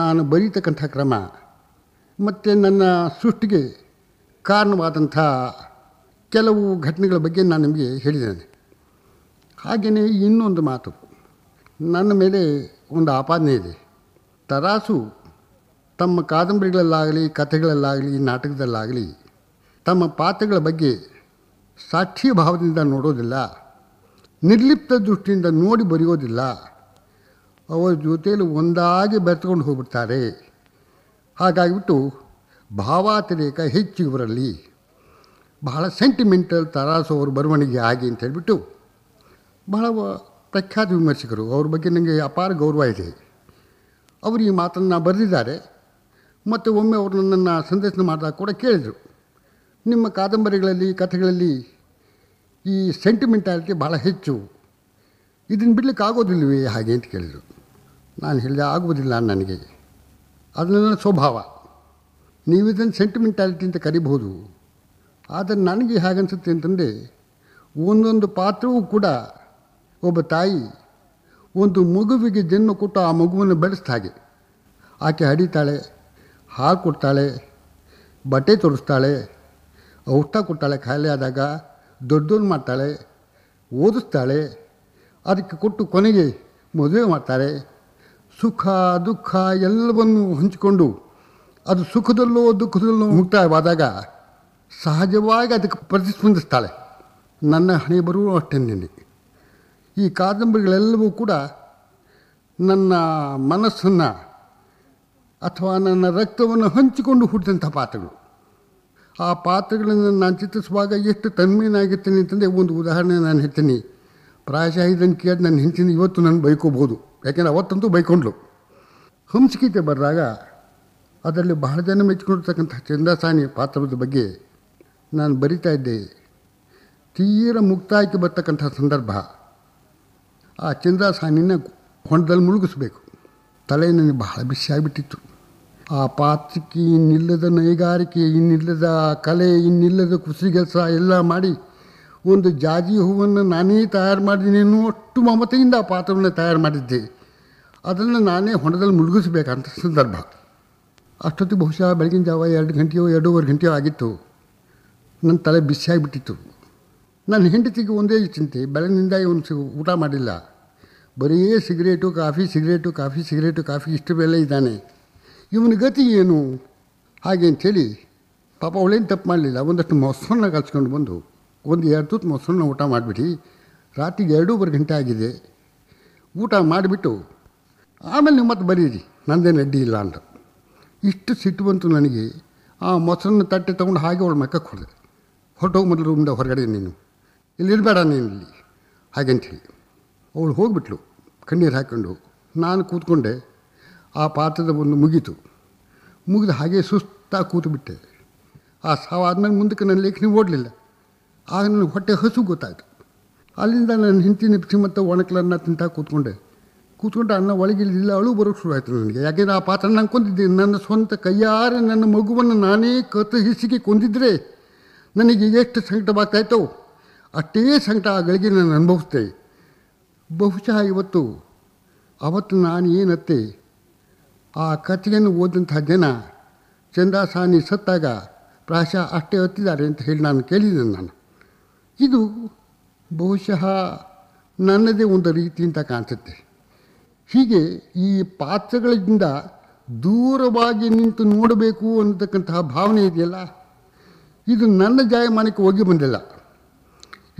ನಾನು ಬರೀತಕ್ಕಂಥ ಕ್ರಮ ಮತ್ತು ನನ್ನ ಸೃಷ್ಟಿಗೆ ಕಾರಣವಾದಂಥ ಕೆಲವು ಘಟನೆಗಳ ಬಗ್ಗೆ ನಾನು ನಿಮಗೆ ಹೇಳಿದ್ದೇನೆ ಹಾಗೆಯೇ ಇನ್ನೊಂದು ಮಾತು ನನ್ನ ಮೇಲೆ ಒಂದು ಆಪಾದನೆ ಇದೆ ತರಾಸು ತಮ್ಮ ಕಾದಂಬರಿಗಳಲ್ಲಾಗಲಿ ಕಥೆಗಳಲ್ಲಾಗಲಿ ನಾಟಕದಲ್ಲಾಗಲಿ ತಮ್ಮ ಪಾತ್ರಗಳ ಬಗ್ಗೆ ಸಾಕ್ಷಿ ಭಾವದಿಂದ ನೋಡೋದಿಲ್ಲ ನಿರ್ಲಿಪ್ತ ದೃಷ್ಟಿಯಿಂದ ನೋಡಿ ಬರೆಯೋದಿಲ್ಲ ಅವರ ಜೊತೆಯಲ್ಲಿ ಒಂದಾಗಿ ಬೆರೆತ್ಕೊಂಡು ಹೋಗ್ಬಿಡ್ತಾರೆ ಹಾಗಾಗಿಬಿಟ್ಟು ಭಾವಾತಿರೇಕ ಹೆಚ್ಚು ಇವರಲ್ಲಿ ಬಹಳ ಸೆಂಟಿಮೆಂಟಲ್ ತರಾಸು ಅವರು ಬರವಣಿಗೆ ಆಗಿ ಅಂತ ಹೇಳಿಬಿಟ್ಟು ಬಹಳ ಪ್ರಖ್ಯಾತ ವಿಮರ್ಶಕರು ಅವ್ರ ಬಗ್ಗೆ ನನಗೆ ಅಪಾರ ಗೌರವ ಇದೆ ಅವರು ಈ ಮಾತನ್ನು ಬರೆದಿದ್ದಾರೆ ಮತ್ತು ಒಮ್ಮೆ ಅವರು ನನ್ನನ್ನು ಸಂದರ್ಶನ ಮಾಡಿದಾಗ ಕೂಡ ಕೇಳಿದರು ನಿಮ್ಮ ಕಾದಂಬರಿಗಳಲ್ಲಿ ಕಥೆಗಳಲ್ಲಿ ಈ ಸೆಂಟಿಮೆಂಟಾಲಿಟಿ ಭಾಳ ಹೆಚ್ಚು ಇದನ್ನು ಬಿಡ್ಲಿಕ್ಕೆ ಆಗೋದಿಲ್ವೇ ಹಾಗೆ ಅಂತ ಕೇಳಿದರು ನಾನು ಹೇಳಿದೆ ಆಗೋದಿಲ್ಲ ನನಗೆ ಅದು ನನ್ನ ಸ್ವಭಾವ ನೀವು ಇದನ್ನು ಸೆಂಟಿಮೆಂಟಾಲಿಟಿ ಅಂತ ಕರಿಬೋದು ಆದರೆ ನನಗೆ ಅನಿಸುತ್ತೆ ಅಂತಂದರೆ ಒಂದೊಂದು ಪಾತ್ರವೂ ಕೂಡ ಒಬ್ಬ ತಾಯಿ ಒಂದು ಮಗುವಿಗೆ ಜನ್ಮ ಕೊಟ್ಟು ಆ ಮಗುವನ್ನು ಬೆಳೆಸ್ದ ಹಾಗೆ ಆಕೆ ಹಡಿತಾಳೆ ಹಾಲು ಕೊಡ್ತಾಳೆ ಬಟ್ಟೆ ತೋರಿಸ್ತಾಳೆ ಔಷಧ ಕೊಡ್ತಾಳೆ ಖಾಲಿ ಆದಾಗ ದೊಡ್ಡೋನು ಮಾಡ್ತಾಳೆ ಓದಿಸ್ತಾಳೆ ಅದಕ್ಕೆ ಕೊಟ್ಟು ಕೊನೆಗೆ ಮದುವೆ ಮಾಡ್ತಾರೆ ಸುಖ ದುಃಖ ಎಲ್ಲವನ್ನು ಹಂಚಿಕೊಂಡು ಅದು ಸುಖದಲ್ಲೋ ದುಃಖದಲ್ಲೋ ಮುಕ್ತಾಯವಾದಾಗ ಸಹಜವಾಗಿ ಅದಕ್ಕೆ ಪ್ರತಿಸ್ಪಂದಿಸ್ತಾಳೆ ನನ್ನ ಹಣೆ ಬರುವ ಅಷ್ಟೇ ಈ ಕಾದಂಬರಿಗಳೆಲ್ಲವೂ ಕೂಡ ನನ್ನ ಮನಸ್ಸನ್ನು ಅಥವಾ ನನ್ನ ರಕ್ತವನ್ನು ಹಂಚಿಕೊಂಡು ಹುಟ್ಟಿದಂಥ ಪಾತ್ರಗಳು ಆ ಪಾತ್ರಗಳನ್ನು ನಾನು ಚಿತ್ರಿಸುವಾಗ ಎಷ್ಟು ತನ್ಮೀನಾಗಿರ್ತೀನಿ ಅಂತಂದರೆ ಒಂದು ಉದಾಹರಣೆ ನಾನು ಹೇಳ್ತೀನಿ ಪ್ರಾಯಶಃ ಇದನ್ನು ಕೇಳಿ ನಾನು ಹೆಂಚಿನ ಇವತ್ತು ನಾನು ಬೈಕೋಬೋದು ಯಾಕೆಂದರೆ ಅವತ್ತಂತೂ ಬೈಕೊಂಡ್ಲು ಹಂಸಿಕೀತೆ ಬರೆದಾಗ ಅದರಲ್ಲಿ ಬಹಳ ಜನ ಮೆಚ್ಚಿಕೊಂಡಿರ್ತಕ್ಕಂಥ ಚಂದಸಾನಿ ಪಾತ್ರದ ಬಗ್ಗೆ ನಾನು ಬರಿತಾ ಇದ್ದೆ ತೀರ ಮುಕ್ತಾಯಕ್ಕೆ ಬರ್ತಕ್ಕಂಥ ಸಂದರ್ಭ ಆ ಚಂದ್ರ ಸಾನಿನ ಹೊಂಡದಲ್ಲಿ ಮುಳುಗಿಸ್ಬೇಕು ತಲೆ ನನಗೆ ಬಹಳ ಬಿಸಿಯಾಗಿಬಿಟ್ಟಿತ್ತು ಆ ಪಾತ್ರಿಕಿ ಇನ್ನಿಲ್ಲದ ನೈಗಾರಿಕೆ ಇನ್ನಿಲ್ಲದ ಕಲೆ ಇನ್ನಿಲ್ಲದ ಕೃಷಿ ಕೆಲಸ ಎಲ್ಲ ಮಾಡಿ ಒಂದು ಜಾಜಿ ಹೂವನ್ನು ನಾನೇ ತಯಾರು ಮಾಡಿದ್ದೀನಿ ಅಷ್ಟು ಮಮತೆಯಿಂದ ಆ ಪಾತ್ರವನ್ನು ತಯಾರು ಮಾಡಿದ್ದೆ ಅದನ್ನು ನಾನೇ ಹೊಂಡದಲ್ಲಿ ಮುಳುಗಿಸ್ಬೇಕಂತ ಸಂದರ್ಭ ಅಷ್ಟೊತ್ತಿಗೆ ಬಹುಶಃ ಬೆಳಗಿನ ಜಾವ ಎರಡು ಗಂಟೆಯೋ ಎರಡೂವರೆ ಗಂಟೆಯೋ ಆಗಿತ್ತು ನನ್ನ ತಲೆ ಬಿಸಿಯಾಗಿಬಿಟ್ಟಿತ್ತು ನನ್ನ ಹೆಂಡತಿಗೆ ಒಂದೇ ಚಿಂತೆ ಬೆಳಗಿನಿಂದ ಇವನು ಊಟ ಮಾಡಿಲ್ಲ ಬರೀ cigarette coffee cigarette coffee cigarette coffee ಇಷ್ಟು ಬೆಲೆ ಇದ್ದಾನೆ ಇವನ ಗತಿ ಏನು ಹಾಗೆ ಅಂಥೇಳಿ ಪಾಪ ಅವಳೇನು ತಪ್ಪು ಮಾಡಲಿಲ್ಲ ಒಂದಷ್ಟು ಮೊಸರನ್ನ ಕಲ್ಸ್ಕೊಂಡು ಬಂದು ಒಂದು ಎರಡು ತುತ್ತು ಮೊಸರನ್ನ ಊಟ ಮಾಡಿಬಿಟ್ಟು ರಾತ್ರಿಗೆ ಎರಡೂವರೆ ಗಂಟೆ ಆಗಿದೆ ಊಟ ಮಾಡಿಬಿಟ್ಟು ಆಮೇಲೆ ನೀವು ಮತ್ತೆ ಬರೀರಿ ನಂದೇನು ಅಡ್ಡಿ ಇಲ್ಲ ಅಂತ ಇಷ್ಟು ಸಿಟ್ಟು ಬಂತು ನನಗೆ ಆ ಮೊಸರನ್ನ ತಟ್ಟೆ ತೊಗೊಂಡು ಹಾಗೆ ಅವಳು ಮಕ್ಕ ಹೊಡೆದೆ ಹೊರಟೋಗಿ ಮೊದಲು ರೂಮಿಂದ ಹೊರಗಡೆ ನೀನು ಇಲ್ಲಿ ಇರಬೇಡ ನೀನು ಇಲ್ಲಿ ಹಾಗೆ ಅಂಥೇಳಿ ಅವಳು ಹೋಗ್ಬಿಟ್ಲು ಕಣ್ಣೀರು ಹಾಕ್ಕೊಂಡು ನಾನು ಕೂತ್ಕೊಂಡೆ ಆ ಪಾತ್ರದ ಒಂದು ಮುಗೀತು ಮುಗಿದ ಹಾಗೆ ಸುಸ್ತಾಗಿ ಕೂತುಬಿಟ್ಟೆ ಆ ಸಾವಾದ್ಮೇಲೆ ಮುಂದಕ್ಕೆ ನನ್ನ ಲೇಖನಿ ಓಡಲಿಲ್ಲ ಆಗ ನನಗೆ ಹೊಟ್ಟೆ ಹಸು ಗೊತ್ತಾಯಿತು ಅಲ್ಲಿಂದ ನನ್ನ ಹಿಂತಿ ನಿಪ್ಸಿ ಮತ್ತು ಒಣಕಲನ್ನ ತಿಂತಾ ಕೂತ್ಕೊಂಡೆ ಕೂತ್ಕೊಂಡು ಅನ್ನ ಒಳಗಿಲ್ಲ ಅಳು ಬರೋಕ್ಕೆ ಶುರುವಾಯಿತು ನನಗೆ ಯಾಕೆಂದರೆ ಆ ಪಾತ್ರ ನಾನು ಕೊಂದಿದ್ದೆ ನನ್ನ ಸ್ವಂತ ಕೈಯಾರೆ ನನ್ನ ಮಗುವನ್ನು ನಾನೇ ಕತ್ತು ಹಿಸಿಗೆ ಕೊಂದಿದ್ರೆ ನನಗೆ ಎಷ್ಟು ಸಂಕಟವಾಗ್ತಾಯಿತೋ ಅಷ್ಟೇ ಸಂಕಟ ಆ ಗಳಿಗೆ ನಾನು ಅನುಭವಿಸ್ತೇನೆ ಬಹುಶಃ ಇವತ್ತು ಅವತ್ತು ನಾನು ಏನತ್ತೆ ಆ ಕಥೆಯನ್ನು ಓದಿದಂಥ ಜನ ಚಂದ್ರಸಾನಿ ಸತ್ತಾಗ ಪ್ರಾಶ ಅಷ್ಟೇ ಹೊತ್ತಿದ್ದಾರೆ ಅಂತ ಹೇಳಿ ನಾನು ಕೇಳಿದ್ದೇನೆ ನಾನು ಇದು ಬಹುಶಃ ನನ್ನದೇ ಒಂದು ರೀತಿ ಅಂತ ಕಾಣಿಸುತ್ತೆ ಹೀಗೆ ಈ ಪಾತ್ರಗಳಿಂದ ದೂರವಾಗಿ ನಿಂತು ನೋಡಬೇಕು ಅನ್ನತಕ್ಕಂತಹ ಭಾವನೆ ಇದೆಯಲ್ಲ ಇದು ನನ್ನ ಜಾಯಮಾನಕ್ಕೆ ಹೋಗಿ ಬಂದಿಲ್ಲ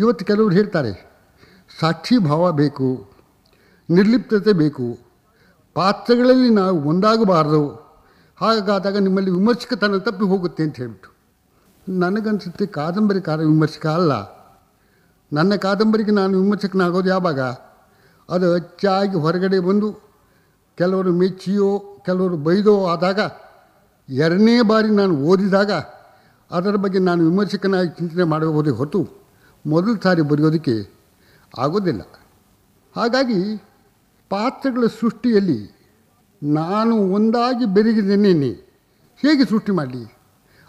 ಇವತ್ತು ಕೆಲವರು ಹೇಳ್ತಾರೆ ಸಾಕ್ಷಿ ಭಾವ ಬೇಕು ನಿರ್ಲಿಪ್ತತೆ ಬೇಕು ಪಾತ್ರಗಳಲ್ಲಿ ನಾವು ಒಂದಾಗಬಾರದು ಹಾಗಾದಾಗ ನಿಮ್ಮಲ್ಲಿ ವಿಮರ್ಶಕತನ ತಪ್ಪಿ ಹೋಗುತ್ತೆ ಅಂತ ಹೇಳ್ಬಿಟ್ಟು ನನಗನ್ಸುತ್ತೆ ಕಾದಂಬರಿಕಾರ ವಿಮರ್ಶಕ ಅಲ್ಲ ನನ್ನ ಕಾದಂಬರಿಗೆ ನಾನು ವಿಮರ್ಶಕನಾಗೋದು ಯಾವಾಗ ಅದು ಹೆಚ್ಚಾಗಿ ಹೊರಗಡೆ ಬಂದು ಕೆಲವರು ಮೆಚ್ಚಿಯೋ ಕೆಲವರು ಬೈದೋ ಆದಾಗ ಎರಡನೇ ಬಾರಿ ನಾನು ಓದಿದಾಗ ಅದರ ಬಗ್ಗೆ ನಾನು ವಿಮರ್ಶಕನಾಗಿ ಚಿಂತನೆ ಮಾಡಬಹುದೇ ಹೊತ್ತು ಮೊದಲು ಸಾರಿ ಬರೆಯೋದಕ್ಕೆ ಆಗೋದಿಲ್ಲ ಹಾಗಾಗಿ ಪಾತ್ರಗಳ ಸೃಷ್ಟಿಯಲ್ಲಿ ನಾನು ಒಂದಾಗಿ ಬೆರಗಿದ್ದೇನೆ ಹೇಗೆ ಸೃಷ್ಟಿ ಮಾಡಲಿ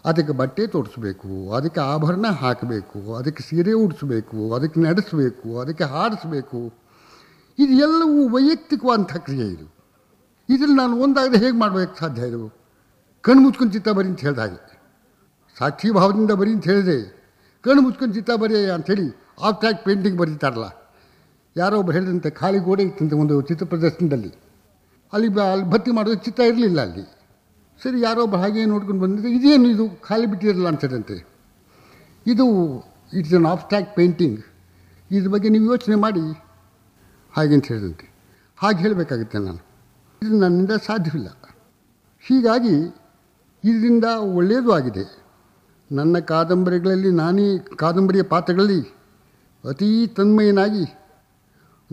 ಅದಕ್ಕೆ ಬಟ್ಟೆ ತೋರಿಸ್ಬೇಕು ಅದಕ್ಕೆ ಆಭರಣ ಹಾಕಬೇಕು ಅದಕ್ಕೆ ಸೀರೆ ಉಡಿಸ್ಬೇಕು ಅದಕ್ಕೆ ನಡೆಸಬೇಕು ಅದಕ್ಕೆ ಹಾರಿಸ್ಬೇಕು ಇದೆಲ್ಲವೂ ವೈಯಕ್ತಿಕವಾದಂಥ ಕ್ರಿಯೆ ಇದು ಇದರಲ್ಲಿ ನಾನು ಒಂದಾಗದೆ ಹೇಗೆ ಮಾಡಬೇಕು ಸಾಧ್ಯ ಇದು ಕಣ್ಣು ಮುಚ್ಕೊಂಡು ಚಿತ್ತ ಬರೀ ಅಂತ ಹೇಳಿದ ಹಾಗೆ ಸಾಕ್ಷಿ ಭಾವದಿಂದ ಬರಿ ಅಂತ ಹೇಳಿದೆ ಕಣ್ಣು ಮುಚ್ಕೊಂಡು ಚಿತ್ತ ಬರೆಯ ಅಂಥೇಳಿ ಆಬ್ಸ್ಟ್ರಾಕ್ಟ್ ಪೇಂಟಿಂಗ್ ಬರೀತಾರಲ್ಲ ಯಾರೋ ಒಬ್ಬ ಹೇಳಿದಂತೆ ಖಾಲಿ ಗೋಡೆ ಇತ್ತಂತೆ ಒಂದು ಚಿತ್ರ ಪ್ರದರ್ಶನದಲ್ಲಿ ಅಲ್ಲಿ ಬ ಅಲ್ಲಿ ಭರ್ತಿ ಮಾಡೋದು ಚಿತ್ರ ಇರಲಿಲ್ಲ ಅಲ್ಲಿ ಸರಿ ಯಾರೋ ಒಬ್ಬ ಹಾಗೆ ನೋಡ್ಕೊಂಡು ಬಂದಿದ್ದೆ ಇದೇನು ಇದು ಖಾಲಿ ಬಿಟ್ಟಿರಲ್ಲ ಅಂತದಂತೆ ಇದು ಇಟ್ಸ್ ಅನ್ ಆಬ್ಸ್ಟ್ರಾಕ್ಟ್ ಪೇಂಟಿಂಗ್ ಇದ್ರ ಬಗ್ಗೆ ನೀವು ಯೋಚನೆ ಮಾಡಿ ಹಾಗೆ ಅಂತ ಹೇಳಿದಂತೆ ಹಾಗೆ ಹೇಳಬೇಕಾಗುತ್ತೆ ನಾನು ಇದು ನನ್ನಿಂದ ಸಾಧ್ಯವಿಲ್ಲ ಹೀಗಾಗಿ ಇದರಿಂದ ಒಳ್ಳೆಯದು ಆಗಿದೆ ನನ್ನ ಕಾದಂಬರಿಗಳಲ್ಲಿ ನಾನೇ ಕಾದಂಬರಿಯ ಪಾತ್ರಗಳಲ್ಲಿ ಅತೀ ತನ್ಮಯನಾಗಿ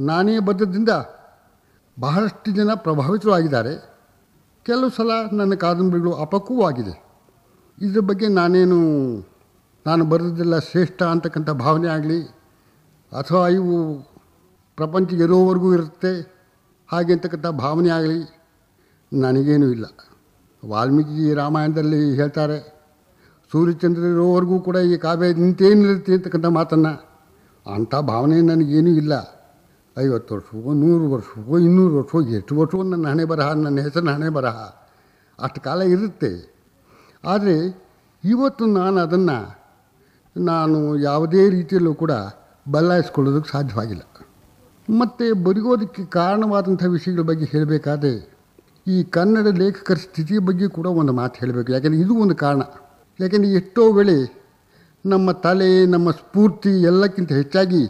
ನಾನೇ ಬದ್ಧದಿಂದ ಬಹಳಷ್ಟು ಜನ ಪ್ರಭಾವಿತರಾಗಿದ್ದಾರೆ ಕೆಲವು ಸಲ ನನ್ನ ಕಾದಂಬರಿಗಳು ಅಪಕ್ಕೂ ಆಗಿದೆ ಇದ್ರ ಬಗ್ಗೆ ನಾನೇನು ನಾನು ಬರೆದಿದ್ದೆಲ್ಲ ಶ್ರೇಷ್ಠ ಅಂತಕ್ಕಂಥ ಭಾವನೆ ಆಗಲಿ ಅಥವಾ ಇವು ಪ್ರಪಂಚ ಇರೋವರೆಗೂ ಇರುತ್ತೆ ಹಾಗೆ ಅಂತಕ್ಕಂಥ ಭಾವನೆ ಆಗಲಿ ನನಗೇನೂ ಇಲ್ಲ ವಾಲ್ಮೀಕಿ ರಾಮಾಯಣದಲ್ಲಿ ಹೇಳ್ತಾರೆ ಸೂರ್ಯಚಂದ್ರ ಇರೋವರೆಗೂ ಕೂಡ ಈ ಕಾವ್ಯ ನಿಂತೇನಿರುತ್ತೆ ಅಂತಕ್ಕಂಥ ಮಾತನ್ನು ಅಂಥ ಭಾವನೆ ನನಗೇನೂ ಇಲ್ಲ ಐವತ್ತು ವರ್ಷವೋ ನೂರು ವರ್ಷವೋ ಇನ್ನೂರು ವರ್ಷವೋ ಎಷ್ಟು ವರ್ಷವೋ ನನ್ನ ಹಣೆ ಬರಹ ನನ್ನ ಹೆಸರು ಹಣೆ ಬರಹ ಅಷ್ಟು ಕಾಲ ಇರುತ್ತೆ ಆದರೆ ಇವತ್ತು ನಾನು ಅದನ್ನು ನಾನು ಯಾವುದೇ ರೀತಿಯಲ್ಲೂ ಕೂಡ ಬದಲಾಯಿಸ್ಕೊಳ್ಳೋದಕ್ಕೆ ಸಾಧ್ಯವಾಗಿಲ್ಲ ಮತ್ತು ಬರೆಯೋದಕ್ಕೆ ಕಾರಣವಾದಂಥ ವಿಷಯಗಳ ಬಗ್ಗೆ ಹೇಳಬೇಕಾದ್ರೆ ಈ ಕನ್ನಡ ಲೇಖಕರ ಸ್ಥಿತಿಯ ಬಗ್ಗೆ ಕೂಡ ಒಂದು ಮಾತು ಹೇಳಬೇಕು ಯಾಕೆಂದರೆ ಇದು ಒಂದು ಕಾರಣ ಯಾಕೆಂದರೆ ಎಷ್ಟೋ ವೇಳೆ ನಮ್ಮ ತಲೆ ನಮ್ಮ ಸ್ಫೂರ್ತಿ ಎಲ್ಲಕ್ಕಿಂತ ಹೆಚ್ಚಾಗಿ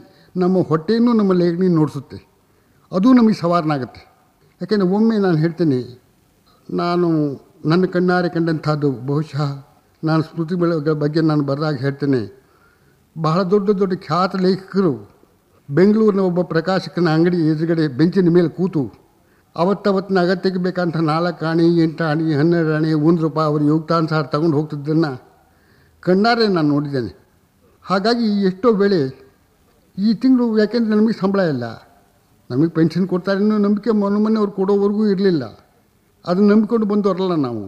ನಮ್ಮ ಹೊಟ್ಟೆಯನ್ನು ನಮ್ಮ ಲೇಖನಿ ನೋಡಿಸುತ್ತೆ ಅದು ನಮಗೆ ಸವಾರನಾಗುತ್ತೆ ಯಾಕೆಂದರೆ ಒಮ್ಮೆ ನಾನು ಹೇಳ್ತೇನೆ ನಾನು ನನ್ನ ಕಣ್ಣಾರೆ ಕಂಡಂಥದ್ದು ಬಹುಶಃ ನಾನು ಸ್ಮೃತಿಗಳ ಬಗ್ಗೆ ನಾನು ಬರೆದಾಗ ಹೇಳ್ತೇನೆ ಬಹಳ ದೊಡ್ಡ ದೊಡ್ಡ ಖ್ಯಾತ ಲೇಖಕರು ಬೆಂಗಳೂರಿನ ಒಬ್ಬ ಪ್ರಕಾಶಕನ ಅಂಗಡಿ ಎದುರುಗಡೆ ಬೆಂಚಿನ ಮೇಲೆ ಕೂತು ಅವತ್ತವತ್ತಿನ ಅಗತ್ಯಕ್ಕೆ ಬೇಕಂತ ನಾಲ್ಕು ಆಣಿ ಎಂಟು ಆಣಿ ಹನ್ನೆರಡು ಆಣಿ ಒಂದು ರೂಪಾಯಿ ಅವರು ಯೋಗ್ತಾನುಸಾರ ತಗೊಂಡು ಹೋಗ್ತಿದ್ದನ್ನು ಕಣ್ಣಾರೆ ನಾನು ನೋಡಿದ್ದೇನೆ ಹಾಗಾಗಿ ಎಷ್ಟೋ ವೇಳೆ ಈ ತಿಂಗಳು ಯಾಕೆಂದರೆ ನಮಗೆ ಸಂಬಳ ಇಲ್ಲ ನಮಗೆ ಪೆನ್ಷನ್ ಕೊಡ್ತಾರೆ ಅನ್ನೋ ನಂಬಿಕೆ ಮೊನ್ನೆ ಮನೆ ಅವ್ರು ಕೊಡೋವರೆಗೂ ಇರಲಿಲ್ಲ ಅದನ್ನು ನಂಬಿಕೊಂಡು ಬಂದವರಲ್ಲ ನಾವು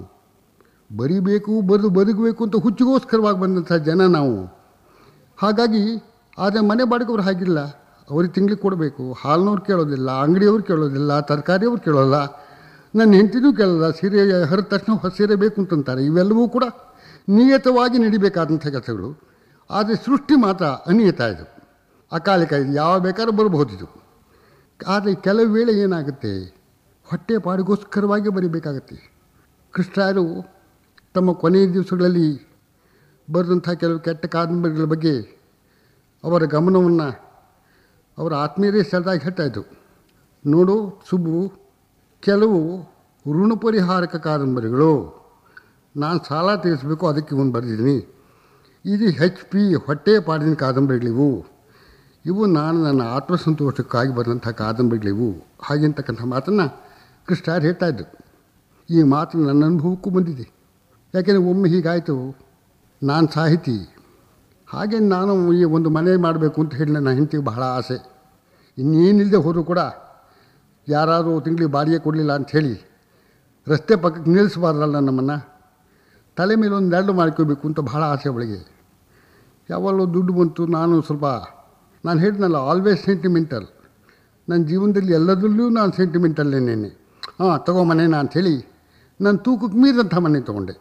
ಬರಿಬೇಕು ಬರೆದು ಬದುಕಬೇಕು ಅಂತ ಹುಚ್ಚಿಗೋಸ್ಕರವಾಗಿ ಬಂದಂಥ ಜನ ನಾವು ಹಾಗಾಗಿ ಆದರೆ ಮನೆ ಬಾಡಿಗೆ ಅವ್ರು ಹಾಗಿಲ್ಲ ಅವ್ರಿಗೆ ತಿಂಗ್ಳಿಗೆ ಕೊಡಬೇಕು ಹಾಲಿನವ್ರು ಕೇಳೋದಿಲ್ಲ ಅಂಗಡಿಯವ್ರು ಕೇಳೋದಿಲ್ಲ ತರಕಾರಿಯವ್ರು ಕೇಳೋಲ್ಲ ನನ್ನ ಹೆಂಡತಿನೂ ಕೇಳಲ್ಲ ಸೀರೆ ಹರಿದ ತಕ್ಷಣ ಹೊಸ ಸೀರೆ ಬೇಕು ಅಂತಂತಾರೆ ಇವೆಲ್ಲವೂ ಕೂಡ ನಿಯತವಾಗಿ ನಡಿಬೇಕಾದಂಥ ಕೆಲಸಗಳು ಆದರೆ ಸೃಷ್ಟಿ ಮಾತ್ರ ಅನಿಯತ ಇದು ಅಕಾಲಿಕ ಯಾವ ಬೇಕಾದ್ರೂ ಬರಬಹುದಿದು ಆದರೆ ಕೆಲವು ವೇಳೆ ಏನಾಗುತ್ತೆ ಹೊಟ್ಟೆ ಪಾಡಿಗೋಸ್ಕರವಾಗಿ ಬರೀಬೇಕಾಗತ್ತೆ ಕೃಷ್ಣರು ತಮ್ಮ ಕೊನೆಯ ದಿವಸಗಳಲ್ಲಿ ಬರೆದಂಥ ಕೆಲವು ಕೆಟ್ಟ ಕಾದಂಬರಿಗಳ ಬಗ್ಗೆ ಅವರ ಗಮನವನ್ನು ಅವರ ಆತ್ಮೀಯರೇ ಸರದಾಗಿ ಹೇಳ್ತಾಯಿದ್ರು ನೋಡು ಸುಬ್ಬು ಕೆಲವು ಋಣಪರಿಹಾರಕ ಕಾದಂಬರಿಗಳು ನಾನು ಸಾಲ ತೀರಿಸಬೇಕು ಅದಕ್ಕೆ ಇವನು ಬರೆದಿದ್ದೀನಿ ಇದು ಹೆಚ್ ಪಿ ಹೊಟ್ಟೆ ಪಾಡಿನ ಕಾದಂಬರಿಗಳಿವು ಇವು ನಾನು ನನ್ನ ಆತ್ಮಸಂತೋಷಕ್ಕಾಗಿ ಬಂದಂಥ ಕಾದಂಬರಿಗಳಿವು ಹಾಗಿರ್ತಕ್ಕಂಥ ಮಾತನ್ನು ಕೃಷ್ಣಾರ್ ಇದ್ದರು ಈ ಮಾತು ನನ್ನ ಅನುಭವಕ್ಕೂ ಬಂದಿದೆ ಯಾಕೆಂದರೆ ಒಮ್ಮೆ ಹೀಗಾಯಿತು ನಾನು ಸಾಹಿತಿ ಹಾಗೆ ನಾನು ಈ ಒಂದು ಮನೆ ಮಾಡಬೇಕು ಅಂತ ಹೇಳಿ ನನ್ನ ಹೆಂಡತಿ ಬಹಳ ಆಸೆ ಇನ್ನೇನಿಲ್ಲದೆ ಹೋದರೂ ಕೂಡ ಯಾರಾದರೂ ತಿಂಗಳಿಗೆ ಬಾಡಿಗೆ ಕೊಡಲಿಲ್ಲ ಅಂಥೇಳಿ ರಸ್ತೆ ಪಕ್ಕಕ್ಕೆ ನಿಲ್ಲಿಸಬಾರ್ದಲ್ಲ ನಮ್ಮನ್ನು ತಲೆ ಮೇಲೆ ಒಂದು ಎರಡು ಮಾಡ್ಕೋಬೇಕು ಅಂತ ಭಾಳ ಆಸೆ ಅವಳಿಗೆ ಯಾವಾಗಲೂ ದುಡ್ಡು ಬಂತು ನಾನು ಸ್ವಲ್ಪ ನಾನು ಹೇಳಿದ್ನಲ್ಲ ಆಲ್ವೇಸ್ ಸೆಂಟಿಮೆಂಟಲ್ ನನ್ನ ಜೀವನದಲ್ಲಿ ಎಲ್ಲದರಲ್ಲೂ ನಾನು ಸೆಂಟಿಮೆಂಟಲ್ಲೇನೇನೆ ಹಾಂ ತಗೋ ಮನೆ ನಾನು ಹೇಳಿ ನಾನು ತೂಕಕ್ಕೆ ಮೀರಿದಂಥ ಮನೆ ತೊಗೊಂಡೆ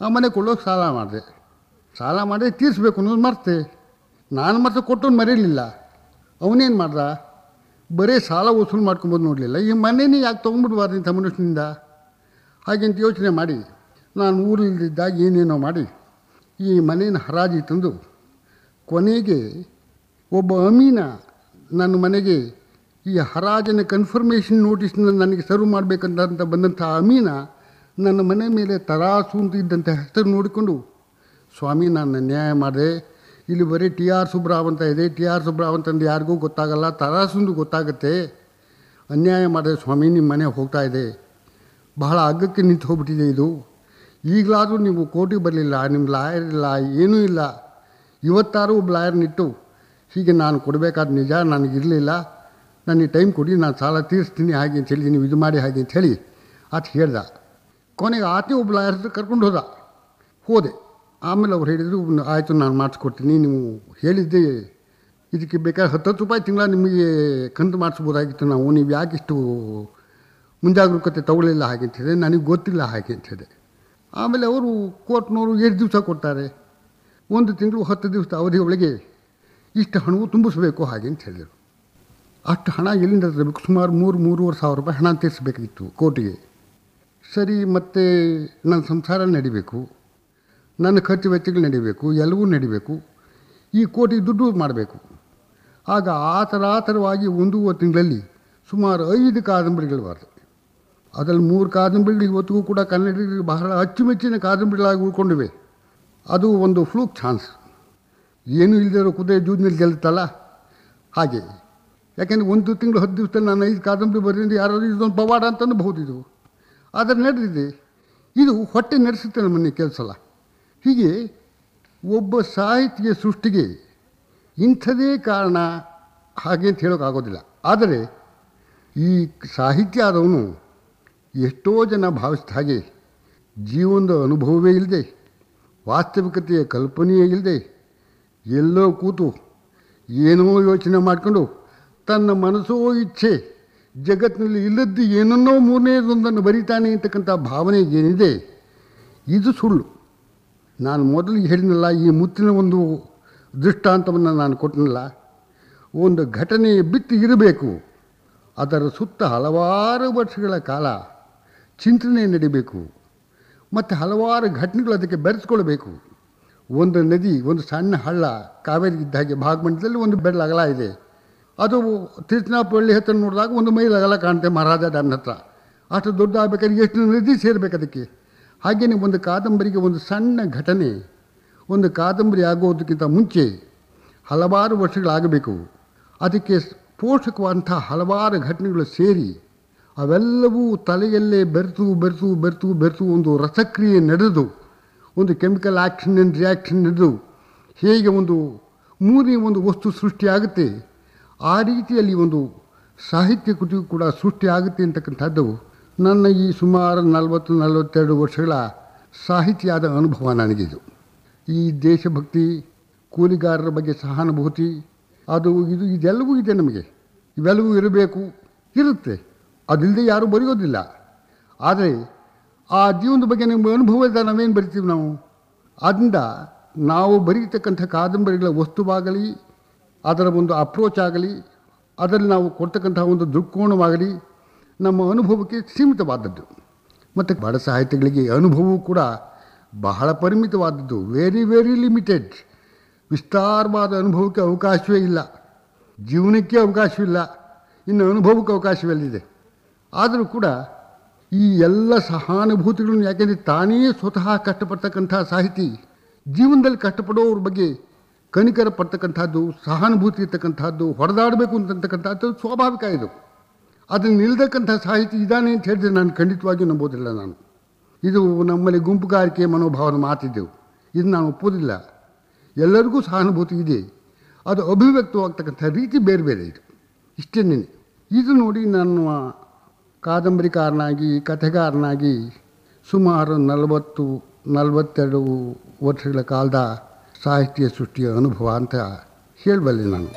ಆ ಮನೆ ಕೊಡೋಕೆ ಸಾಲ ಮಾಡಿದೆ ಸಾಲ ಮಾಡಿ ತೀರಿಸ್ಬೇಕು ಅನ್ನೋದು ಮರ್ತೆ ನಾನು ಮತ್ತೆ ಕೊಟ್ಟು ಮರೀಲಿಲ್ಲ ಅವನೇನು ಮಾಡ್ದ ಬರೀ ಸಾಲ ವಸೂಲು ಮಾಡ್ಕೊಂಬೋದು ನೋಡಲಿಲ್ಲ ಈ ಮನೇನೇ ಯಾಕೆ ತೊಗೊಂಡ್ಬಿಡ್ಬಾರ್ದು ಇಂಥ ಮನುಷ್ಯನಿಂದ ಹಾಗೆಂತ ಯೋಚನೆ ಮಾಡಿ ನಾನು ಊರಲ್ಲಿದ್ದಾಗ ಏನೇನೋ ಮಾಡಿ ಈ ಮನೇನ ಹರಾಜಿ ತಂದು ಕೊನೆಗೆ ಒಬ್ಬ ಅಮೀನ ನನ್ನ ಮನೆಗೆ ಈ ಹರಾಜಿನ ಕನ್ಫರ್ಮೇಷನ್ ನೋಟಿಸ್ನ ನನಗೆ ಸರ್ವ್ ಮಾಡಬೇಕಂತ ಬಂದಂಥ ಅಮೀನ ನನ್ನ ಮನೆ ಮೇಲೆ ತರಾಸು ಅಂತ ಇದ್ದಂಥ ಹೆಸರು ನೋಡಿಕೊಂಡು ಸ್ವಾಮಿ ನಾನು ನ್ಯಾಯ ಮಾಡಿದೆ ಇಲ್ಲಿ ಬರೀ ಟಿ ಆರ್ ಸುಬ್ರಾವ್ ಅಂತ ಇದೆ ಟಿ ಆರ್ ಸುಬ್ರಾವ್ ಅಂತಂದು ಯಾರಿಗೂ ಗೊತ್ತಾಗಲ್ಲ ತರಾಸುಂದು ಗೊತ್ತಾಗುತ್ತೆ ಅನ್ಯಾಯ ಮಾಡಿದೆ ಸ್ವಾಮಿ ನಿಮ್ಮ ಮನೆ ಹೋಗ್ತಾ ಇದೆ ಬಹಳ ಅಗ್ಗಕ್ಕೆ ನಿಂತು ಹೋಗ್ಬಿಟ್ಟಿದೆ ಇದು ಈಗಲಾದರೂ ನೀವು ಕೋರ್ಟಿಗೆ ಬರಲಿಲ್ಲ ನಿಮ್ಮ ಲಾಯರ್ ಇಲ್ಲ ಏನೂ ಇಲ್ಲ ಇವತ್ತಾರು ಒಬ್ಬ ಲಾಯರ್ನಿಟ್ಟು ಹೀಗೆ ನಾನು ಕೊಡಬೇಕಾದ ನಿಜ ನನಗಿರಲಿಲ್ಲ ನನಗೆ ಟೈಮ್ ಕೊಡಿ ನಾನು ಸಾಲ ತೀರಿಸ್ತೀನಿ ಹಾಗೆ ಅಂತ ಹೇಳಿ ನೀವು ಇದು ಮಾಡಿ ಹಾಗೆ ಅಂತ ಹೇಳಿ ಆತ ಹೇಳ್ದ ಕೊನೆಗೆ ಆತಿ ಒಬ್ಬ ಲಾಯರ್ ಹತ್ರ ಕರ್ಕೊಂಡು ಹೋದ ಹೋದೆ ಆಮೇಲೆ ಅವ್ರು ಹೇಳಿದರು ಆಯಿತು ನಾನು ಮಾಡಿಸ್ಕೊಡ್ತೀನಿ ನೀವು ಹೇಳಿದ್ದೆ ಇದಕ್ಕೆ ಹತ್ತು ಹತ್ತು ರೂಪಾಯಿ ತಿಂಗಳ ನಿಮಗೆ ಕಂತು ಮಾಡಿಸ್ಬೋದಾಗಿತ್ತು ನಾವು ನೀವು ಯಾಕಿಷ್ಟು ಮುಂಜಾಗ್ರೂಕತೆ ತಗೊಳ್ಳಿಲ್ಲ ಹಾಗೆ ಅಂತ ಹೇಳಿದೆ ನನಗೆ ಗೊತ್ತಿಲ್ಲ ಹಾಗೆ ಅಂತ ಹೇಳಿದೆ ಆಮೇಲೆ ಅವರು ಕೋರ್ಟ್ನವರು ಎರಡು ದಿವಸ ಕೊಡ್ತಾರೆ ಒಂದು ತಿಂಗಳು ಹತ್ತು ದಿವಸದ ಅವಧಿಯೊಳಗೆ ಇಷ್ಟು ಹಣವು ತುಂಬಿಸಬೇಕು ಹಾಗೆ ಅಂತ ಹೇಳಿದರು ಅಷ್ಟು ಹಣ ಎಲ್ಲಿಂದ ತರಬೇಕು ಸುಮಾರು ಮೂರು ಮೂರುವರೆ ಸಾವಿರ ರೂಪಾಯಿ ಹಣ ತೀರಿಸಬೇಕಿತ್ತು ಕೋರ್ಟಿಗೆ ಸರಿ ಮತ್ತು ನನ್ನ ಸಂಸಾರ ನಡಿಬೇಕು ನನ್ನ ಖರ್ಚು ವೆಚ್ಚಗಳು ನಡಿಬೇಕು ಎಲ್ಲವೂ ನಡಿಬೇಕು ಈ ಕೋಟಿಗೆ ದುಡ್ಡು ಮಾಡಬೇಕು ಆಗ ಆ ಥರ ಆ ಥರವಾಗಿ ಒಂದೂವರೆ ತಿಂಗಳಲ್ಲಿ ಸುಮಾರು ಐದು ಕಾದಂಬರಿಗಳು ಬರ್ತವೆ ಅದರಲ್ಲಿ ಮೂರು ಕಾದಂಬರಿಗಳು ಇವತ್ತಿಗೂ ಕೂಡ ಕನ್ನಡಿಗರಿಗೆ ಬಹಳ ಅಚ್ಚುಮೆಚ್ಚಿನ ಕಾದಂಬರಿಗಳಾಗಿ ಉಳ್ಕೊಂಡಿವೆ ಅದು ಒಂದು ಫ್ಲೂಕ್ ಚಾನ್ಸ್ ಏನೂ ಇಲ್ಲದಿರೋ ಕುದುರೆ ಜೂಜ್ನಲ್ಲಿ ಗೆಲ್ತಲ್ಲ ಹಾಗೆ ಯಾಕೆಂದರೆ ಒಂದು ತಿಂಗಳು ಹತ್ತು ದಿವಸದಲ್ಲಿ ನಾನು ಐದು ಕಾದಂಬರಿ ಬರೋದ್ರಿಂದ ಯಾರಾದರೂ ಇದೊಂದು ಪವಾಡ ಅಂತ ಅನ್ಬಹುದು ಇದು ಆದರೆ ನಡೆದಿದೆ ಇದು ಹೊಟ್ಟೆ ನಡೆಸುತ್ತೆ ನಮ್ಮನ್ನು ಕೆಲಸಲ್ಲ ಹೀಗೆ ಒಬ್ಬ ಸಾಹಿತ್ಯ ಸೃಷ್ಟಿಗೆ ಇಂಥದೇ ಕಾರಣ ಹಾಗೆ ಅಂತ ಹೇಳೋಕ್ಕಾಗೋದಿಲ್ಲ ಆದರೆ ಈ ಸಾಹಿತ್ಯ ಆದವನು ಎಷ್ಟೋ ಜನ ಭಾವಿಸಿದ ಹಾಗೆ ಜೀವನದ ಅನುಭವವೇ ಇಲ್ಲದೆ ವಾಸ್ತವಿಕತೆಯ ಕಲ್ಪನೆಯೇ ಇಲ್ಲದೆ ಎಲ್ಲೋ ಕೂತು ಏನೋ ಯೋಚನೆ ಮಾಡಿಕೊಂಡು ತನ್ನ ಮನಸ್ಸೋ ಇಚ್ಛೆ ಜಗತ್ತಿನಲ್ಲಿ ಇಲ್ಲದ್ದು ಏನನ್ನೋ ಮೂರನೇದೊಂದನ್ನು ಬರೀತಾನೆ ಅಂತಕ್ಕಂಥ ಭಾವನೆ ಏನಿದೆ ಇದು ಸುಳ್ಳು ನಾನು ಮೊದಲು ಹೇಳಿದ್ನಲ್ಲ ಈ ಮುತ್ತಿನ ಒಂದು ದೃಷ್ಟಾಂತವನ್ನು ನಾನು ಕೊಟ್ಟನಲ್ಲ ಒಂದು ಘಟನೆ ಬಿತ್ತಿ ಇರಬೇಕು ಅದರ ಸುತ್ತ ಹಲವಾರು ವರ್ಷಗಳ ಕಾಲ ಚಿಂತನೆ ನಡೀಬೇಕು ಮತ್ತು ಹಲವಾರು ಘಟನೆಗಳು ಅದಕ್ಕೆ ಬೆರೆಸ್ಕೊಳ್ಬೇಕು ಒಂದು ನದಿ ಒಂದು ಸಣ್ಣ ಹಳ್ಳ ಕಾವೇರಿ ಇದ್ದ ಹಾಗೆ ಭಾಗಮಂಡಲದಲ್ಲಿ ಒಂದು ಬೆಳ್ಳ ಅಗಲ ಇದೆ ಅದು ತಿರುಚನಾಪಳ್ಳಿ ಹತ್ತಿರ ನೋಡಿದಾಗ ಒಂದು ಮೈಲ್ ಅಗಲ ಕಾಣುತ್ತೆ ಮಹಾರಾಜ ಡ್ಯಾಮ್ನ ಹತ್ರ ಅಷ್ಟು ದೊಡ್ಡ ಎಷ್ಟು ನದಿ ಸೇರಬೇಕು ಅದಕ್ಕೆ ಹಾಗೆಯೇ ಒಂದು ಕಾದಂಬರಿಗೆ ಒಂದು ಸಣ್ಣ ಘಟನೆ ಒಂದು ಕಾದಂಬರಿ ಆಗೋದಕ್ಕಿಂತ ಮುಂಚೆ ಹಲವಾರು ವರ್ಷಗಳಾಗಬೇಕು ಅದಕ್ಕೆ ಪೋಷಕವಾದಂಥ ಹಲವಾರು ಘಟನೆಗಳು ಸೇರಿ ಅವೆಲ್ಲವೂ ತಲೆಯಲ್ಲೇ ಬೆರೆತು ಬೆರೆತು ಬೆರೆತು ಬೆರೆತು ಒಂದು ರಸಕ್ರಿಯೆ ನಡೆದು ಒಂದು ಕೆಮಿಕಲ್ ಆ್ಯಕ್ಷನ್ ಆ್ಯಂಡ್ ರಿಯಾಕ್ಷನ್ ನಡೆದು ಹೇಗೆ ಒಂದು ಮೂರನೇ ಒಂದು ವಸ್ತು ಸೃಷ್ಟಿಯಾಗುತ್ತೆ ಆ ರೀತಿಯಲ್ಲಿ ಒಂದು ಸಾಹಿತ್ಯ ಕೃತಿ ಕೂಡ ಸೃಷ್ಟಿಯಾಗುತ್ತೆ ಅಂತಕ್ಕಂಥದ್ದು ನನ್ನ ಈ ಸುಮಾರು ನಲವತ್ತು ನಲವತ್ತೆರಡು ವರ್ಷಗಳ ಸಾಹಿತ್ಯದ ಅನುಭವ ನನಗಿದು ಈ ದೇಶಭಕ್ತಿ ಕೂಲಿಗಾರರ ಬಗ್ಗೆ ಸಹಾನುಭೂತಿ ಅದು ಇದು ಇದೆಲ್ಲವೂ ಇದೆ ನಮಗೆ ಇವೆಲ್ಲವೂ ಇರಬೇಕು ಇರುತ್ತೆ ಅದಿಲ್ಲದೆ ಯಾರೂ ಬರೆಯೋದಿಲ್ಲ ಆದರೆ ಆ ಜೀವನದ ಬಗ್ಗೆ ನಿಮ್ಮ ಅನುಭವದ ನಾವೇನು ಬರಿತೀವಿ ನಾವು ಆದ್ದರಿಂದ ನಾವು ಬರೀತಕ್ಕಂಥ ಕಾದಂಬರಿಗಳ ವಸ್ತುವಾಗಲಿ ಅದರ ಒಂದು ಅಪ್ರೋಚ್ ಆಗಲಿ ಅದರಲ್ಲಿ ನಾವು ಕೊಡ್ತಕ್ಕಂಥ ಒಂದು ದೃಕ್ಕೋಣವಾಗಲಿ ನಮ್ಮ ಅನುಭವಕ್ಕೆ ಸೀಮಿತವಾದದ್ದು ಮತ್ತು ಬಡ ಸಾಹಿತ್ಯಗಳಿಗೆ ಅನುಭವವು ಕೂಡ ಬಹಳ ಪರಿಮಿತವಾದದ್ದು ವೆರಿ ವೆರಿ ಲಿಮಿಟೆಡ್ ವಿಸ್ತಾರವಾದ ಅನುಭವಕ್ಕೆ ಅವಕಾಶವೇ ಇಲ್ಲ ಜೀವನಕ್ಕೆ ಅವಕಾಶವಿಲ್ಲ ಇನ್ನು ಅನುಭವಕ್ಕೆ ಅವಕಾಶವೆಲ್ಲಿದೆ ಆದರೂ ಕೂಡ ಈ ಎಲ್ಲ ಸಹಾನುಭೂತಿಗಳನ್ನು ಯಾಕೆಂದರೆ ತಾನೇ ಸ್ವತಃ ಕಷ್ಟಪಡ್ತಕ್ಕಂಥ ಸಾಹಿತಿ ಜೀವನದಲ್ಲಿ ಕಷ್ಟಪಡೋವ್ರ ಬಗ್ಗೆ ಕಣಿಕರ ಪಡ್ತಕ್ಕಂಥದ್ದು ಸಹಾನುಭೂತಿ ಇರ್ತಕ್ಕಂಥದ್ದು ಹೊಡೆದಾಡಬೇಕು ಅಂತಕ್ಕಂಥದ್ದು ಸ್ವಾಭಾವಿಕ ಇದು ಅದನ್ನು ನಿಲ್ತಕ್ಕಂಥ ಸಾಹಿತಿ ಇದಾನೆ ಅಂತ ಹೇಳಿದರೆ ನಾನು ಖಂಡಿತವಾಗಿಯೂ ನಂಬೋದಿಲ್ಲ ನಾನು ಇದು ನಮ್ಮಲ್ಲಿ ಗುಂಪುಗಾರಿಕೆ ಮನೋಭಾವನ ಮಾತಿದ್ದೆವು ಇದು ನಾನು ಒಪ್ಪೋದಿಲ್ಲ ಎಲ್ಲರಿಗೂ ಸಹಾನುಭೂತಿ ಇದೆ ಅದು ಅಭಿವ್ಯಕ್ತವಾಗ್ತಕ್ಕಂಥ ರೀತಿ ಬೇರೆ ಬೇರೆ ಇದು ಇಷ್ಟೇನೇನೆ ಇದು ನೋಡಿ ನಾನು ಕಾದಂಬರಿಕಾರನಾಗಿ ಕಥೆಗಾರನಾಗಿ ಸುಮಾರು ನಲವತ್ತು ನಲವತ್ತೆರಡು ವರ್ಷಗಳ ಕಾಲದ ಸಾಹಿತ್ಯ ಸೃಷ್ಟಿಯ ಅನುಭವ ಅಂತ ಹೇಳಬಲ್ಲೆ ನಾನು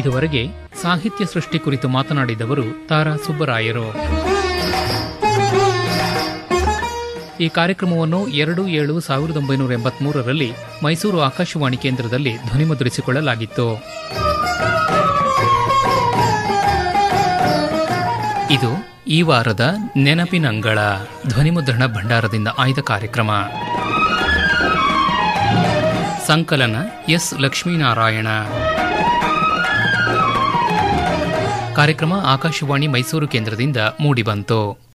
ಇದುವರೆಗೆ ಸಾಹಿತ್ಯ ಸೃಷ್ಟಿ ಕುರಿತು ಮಾತನಾಡಿದವರು ತಾರಾ ಸುಬ್ಬರಾಯರು ಈ ಕಾರ್ಯಕ್ರಮವನ್ನು ಎರಡು ಏಳು ಸಾವಿರದ ಒಂಬೈನೂರ ಎಂಬತ್ಮೂರರಲ್ಲಿ ಮೈಸೂರು ಆಕಾಶವಾಣಿ ಕೇಂದ್ರದಲ್ಲಿ ಧ್ವನಿಮುದ್ರಿಸಿಕೊಳ್ಳಲಾಗಿತ್ತು ಇದು ಈ ವಾರದ ನೆನಪಿನಂಗಳ ಧ್ವನಿಮುದ್ರಣ ಭಂಡಾರದಿಂದ ಆಯ್ದ ಕಾರ್ಯಕ್ರಮ ಸಂಕಲನ ಎಸ್ ಲಕ್ಷ್ಮೀನಾರಾಯಣ ಕಾರ್ಯಕ್ರಮ ಆಕಾಶವಾಣಿ ಮೈಸೂರು ಕೇಂದ್ರದಿಂದ ಮೂಡಿಬಂತು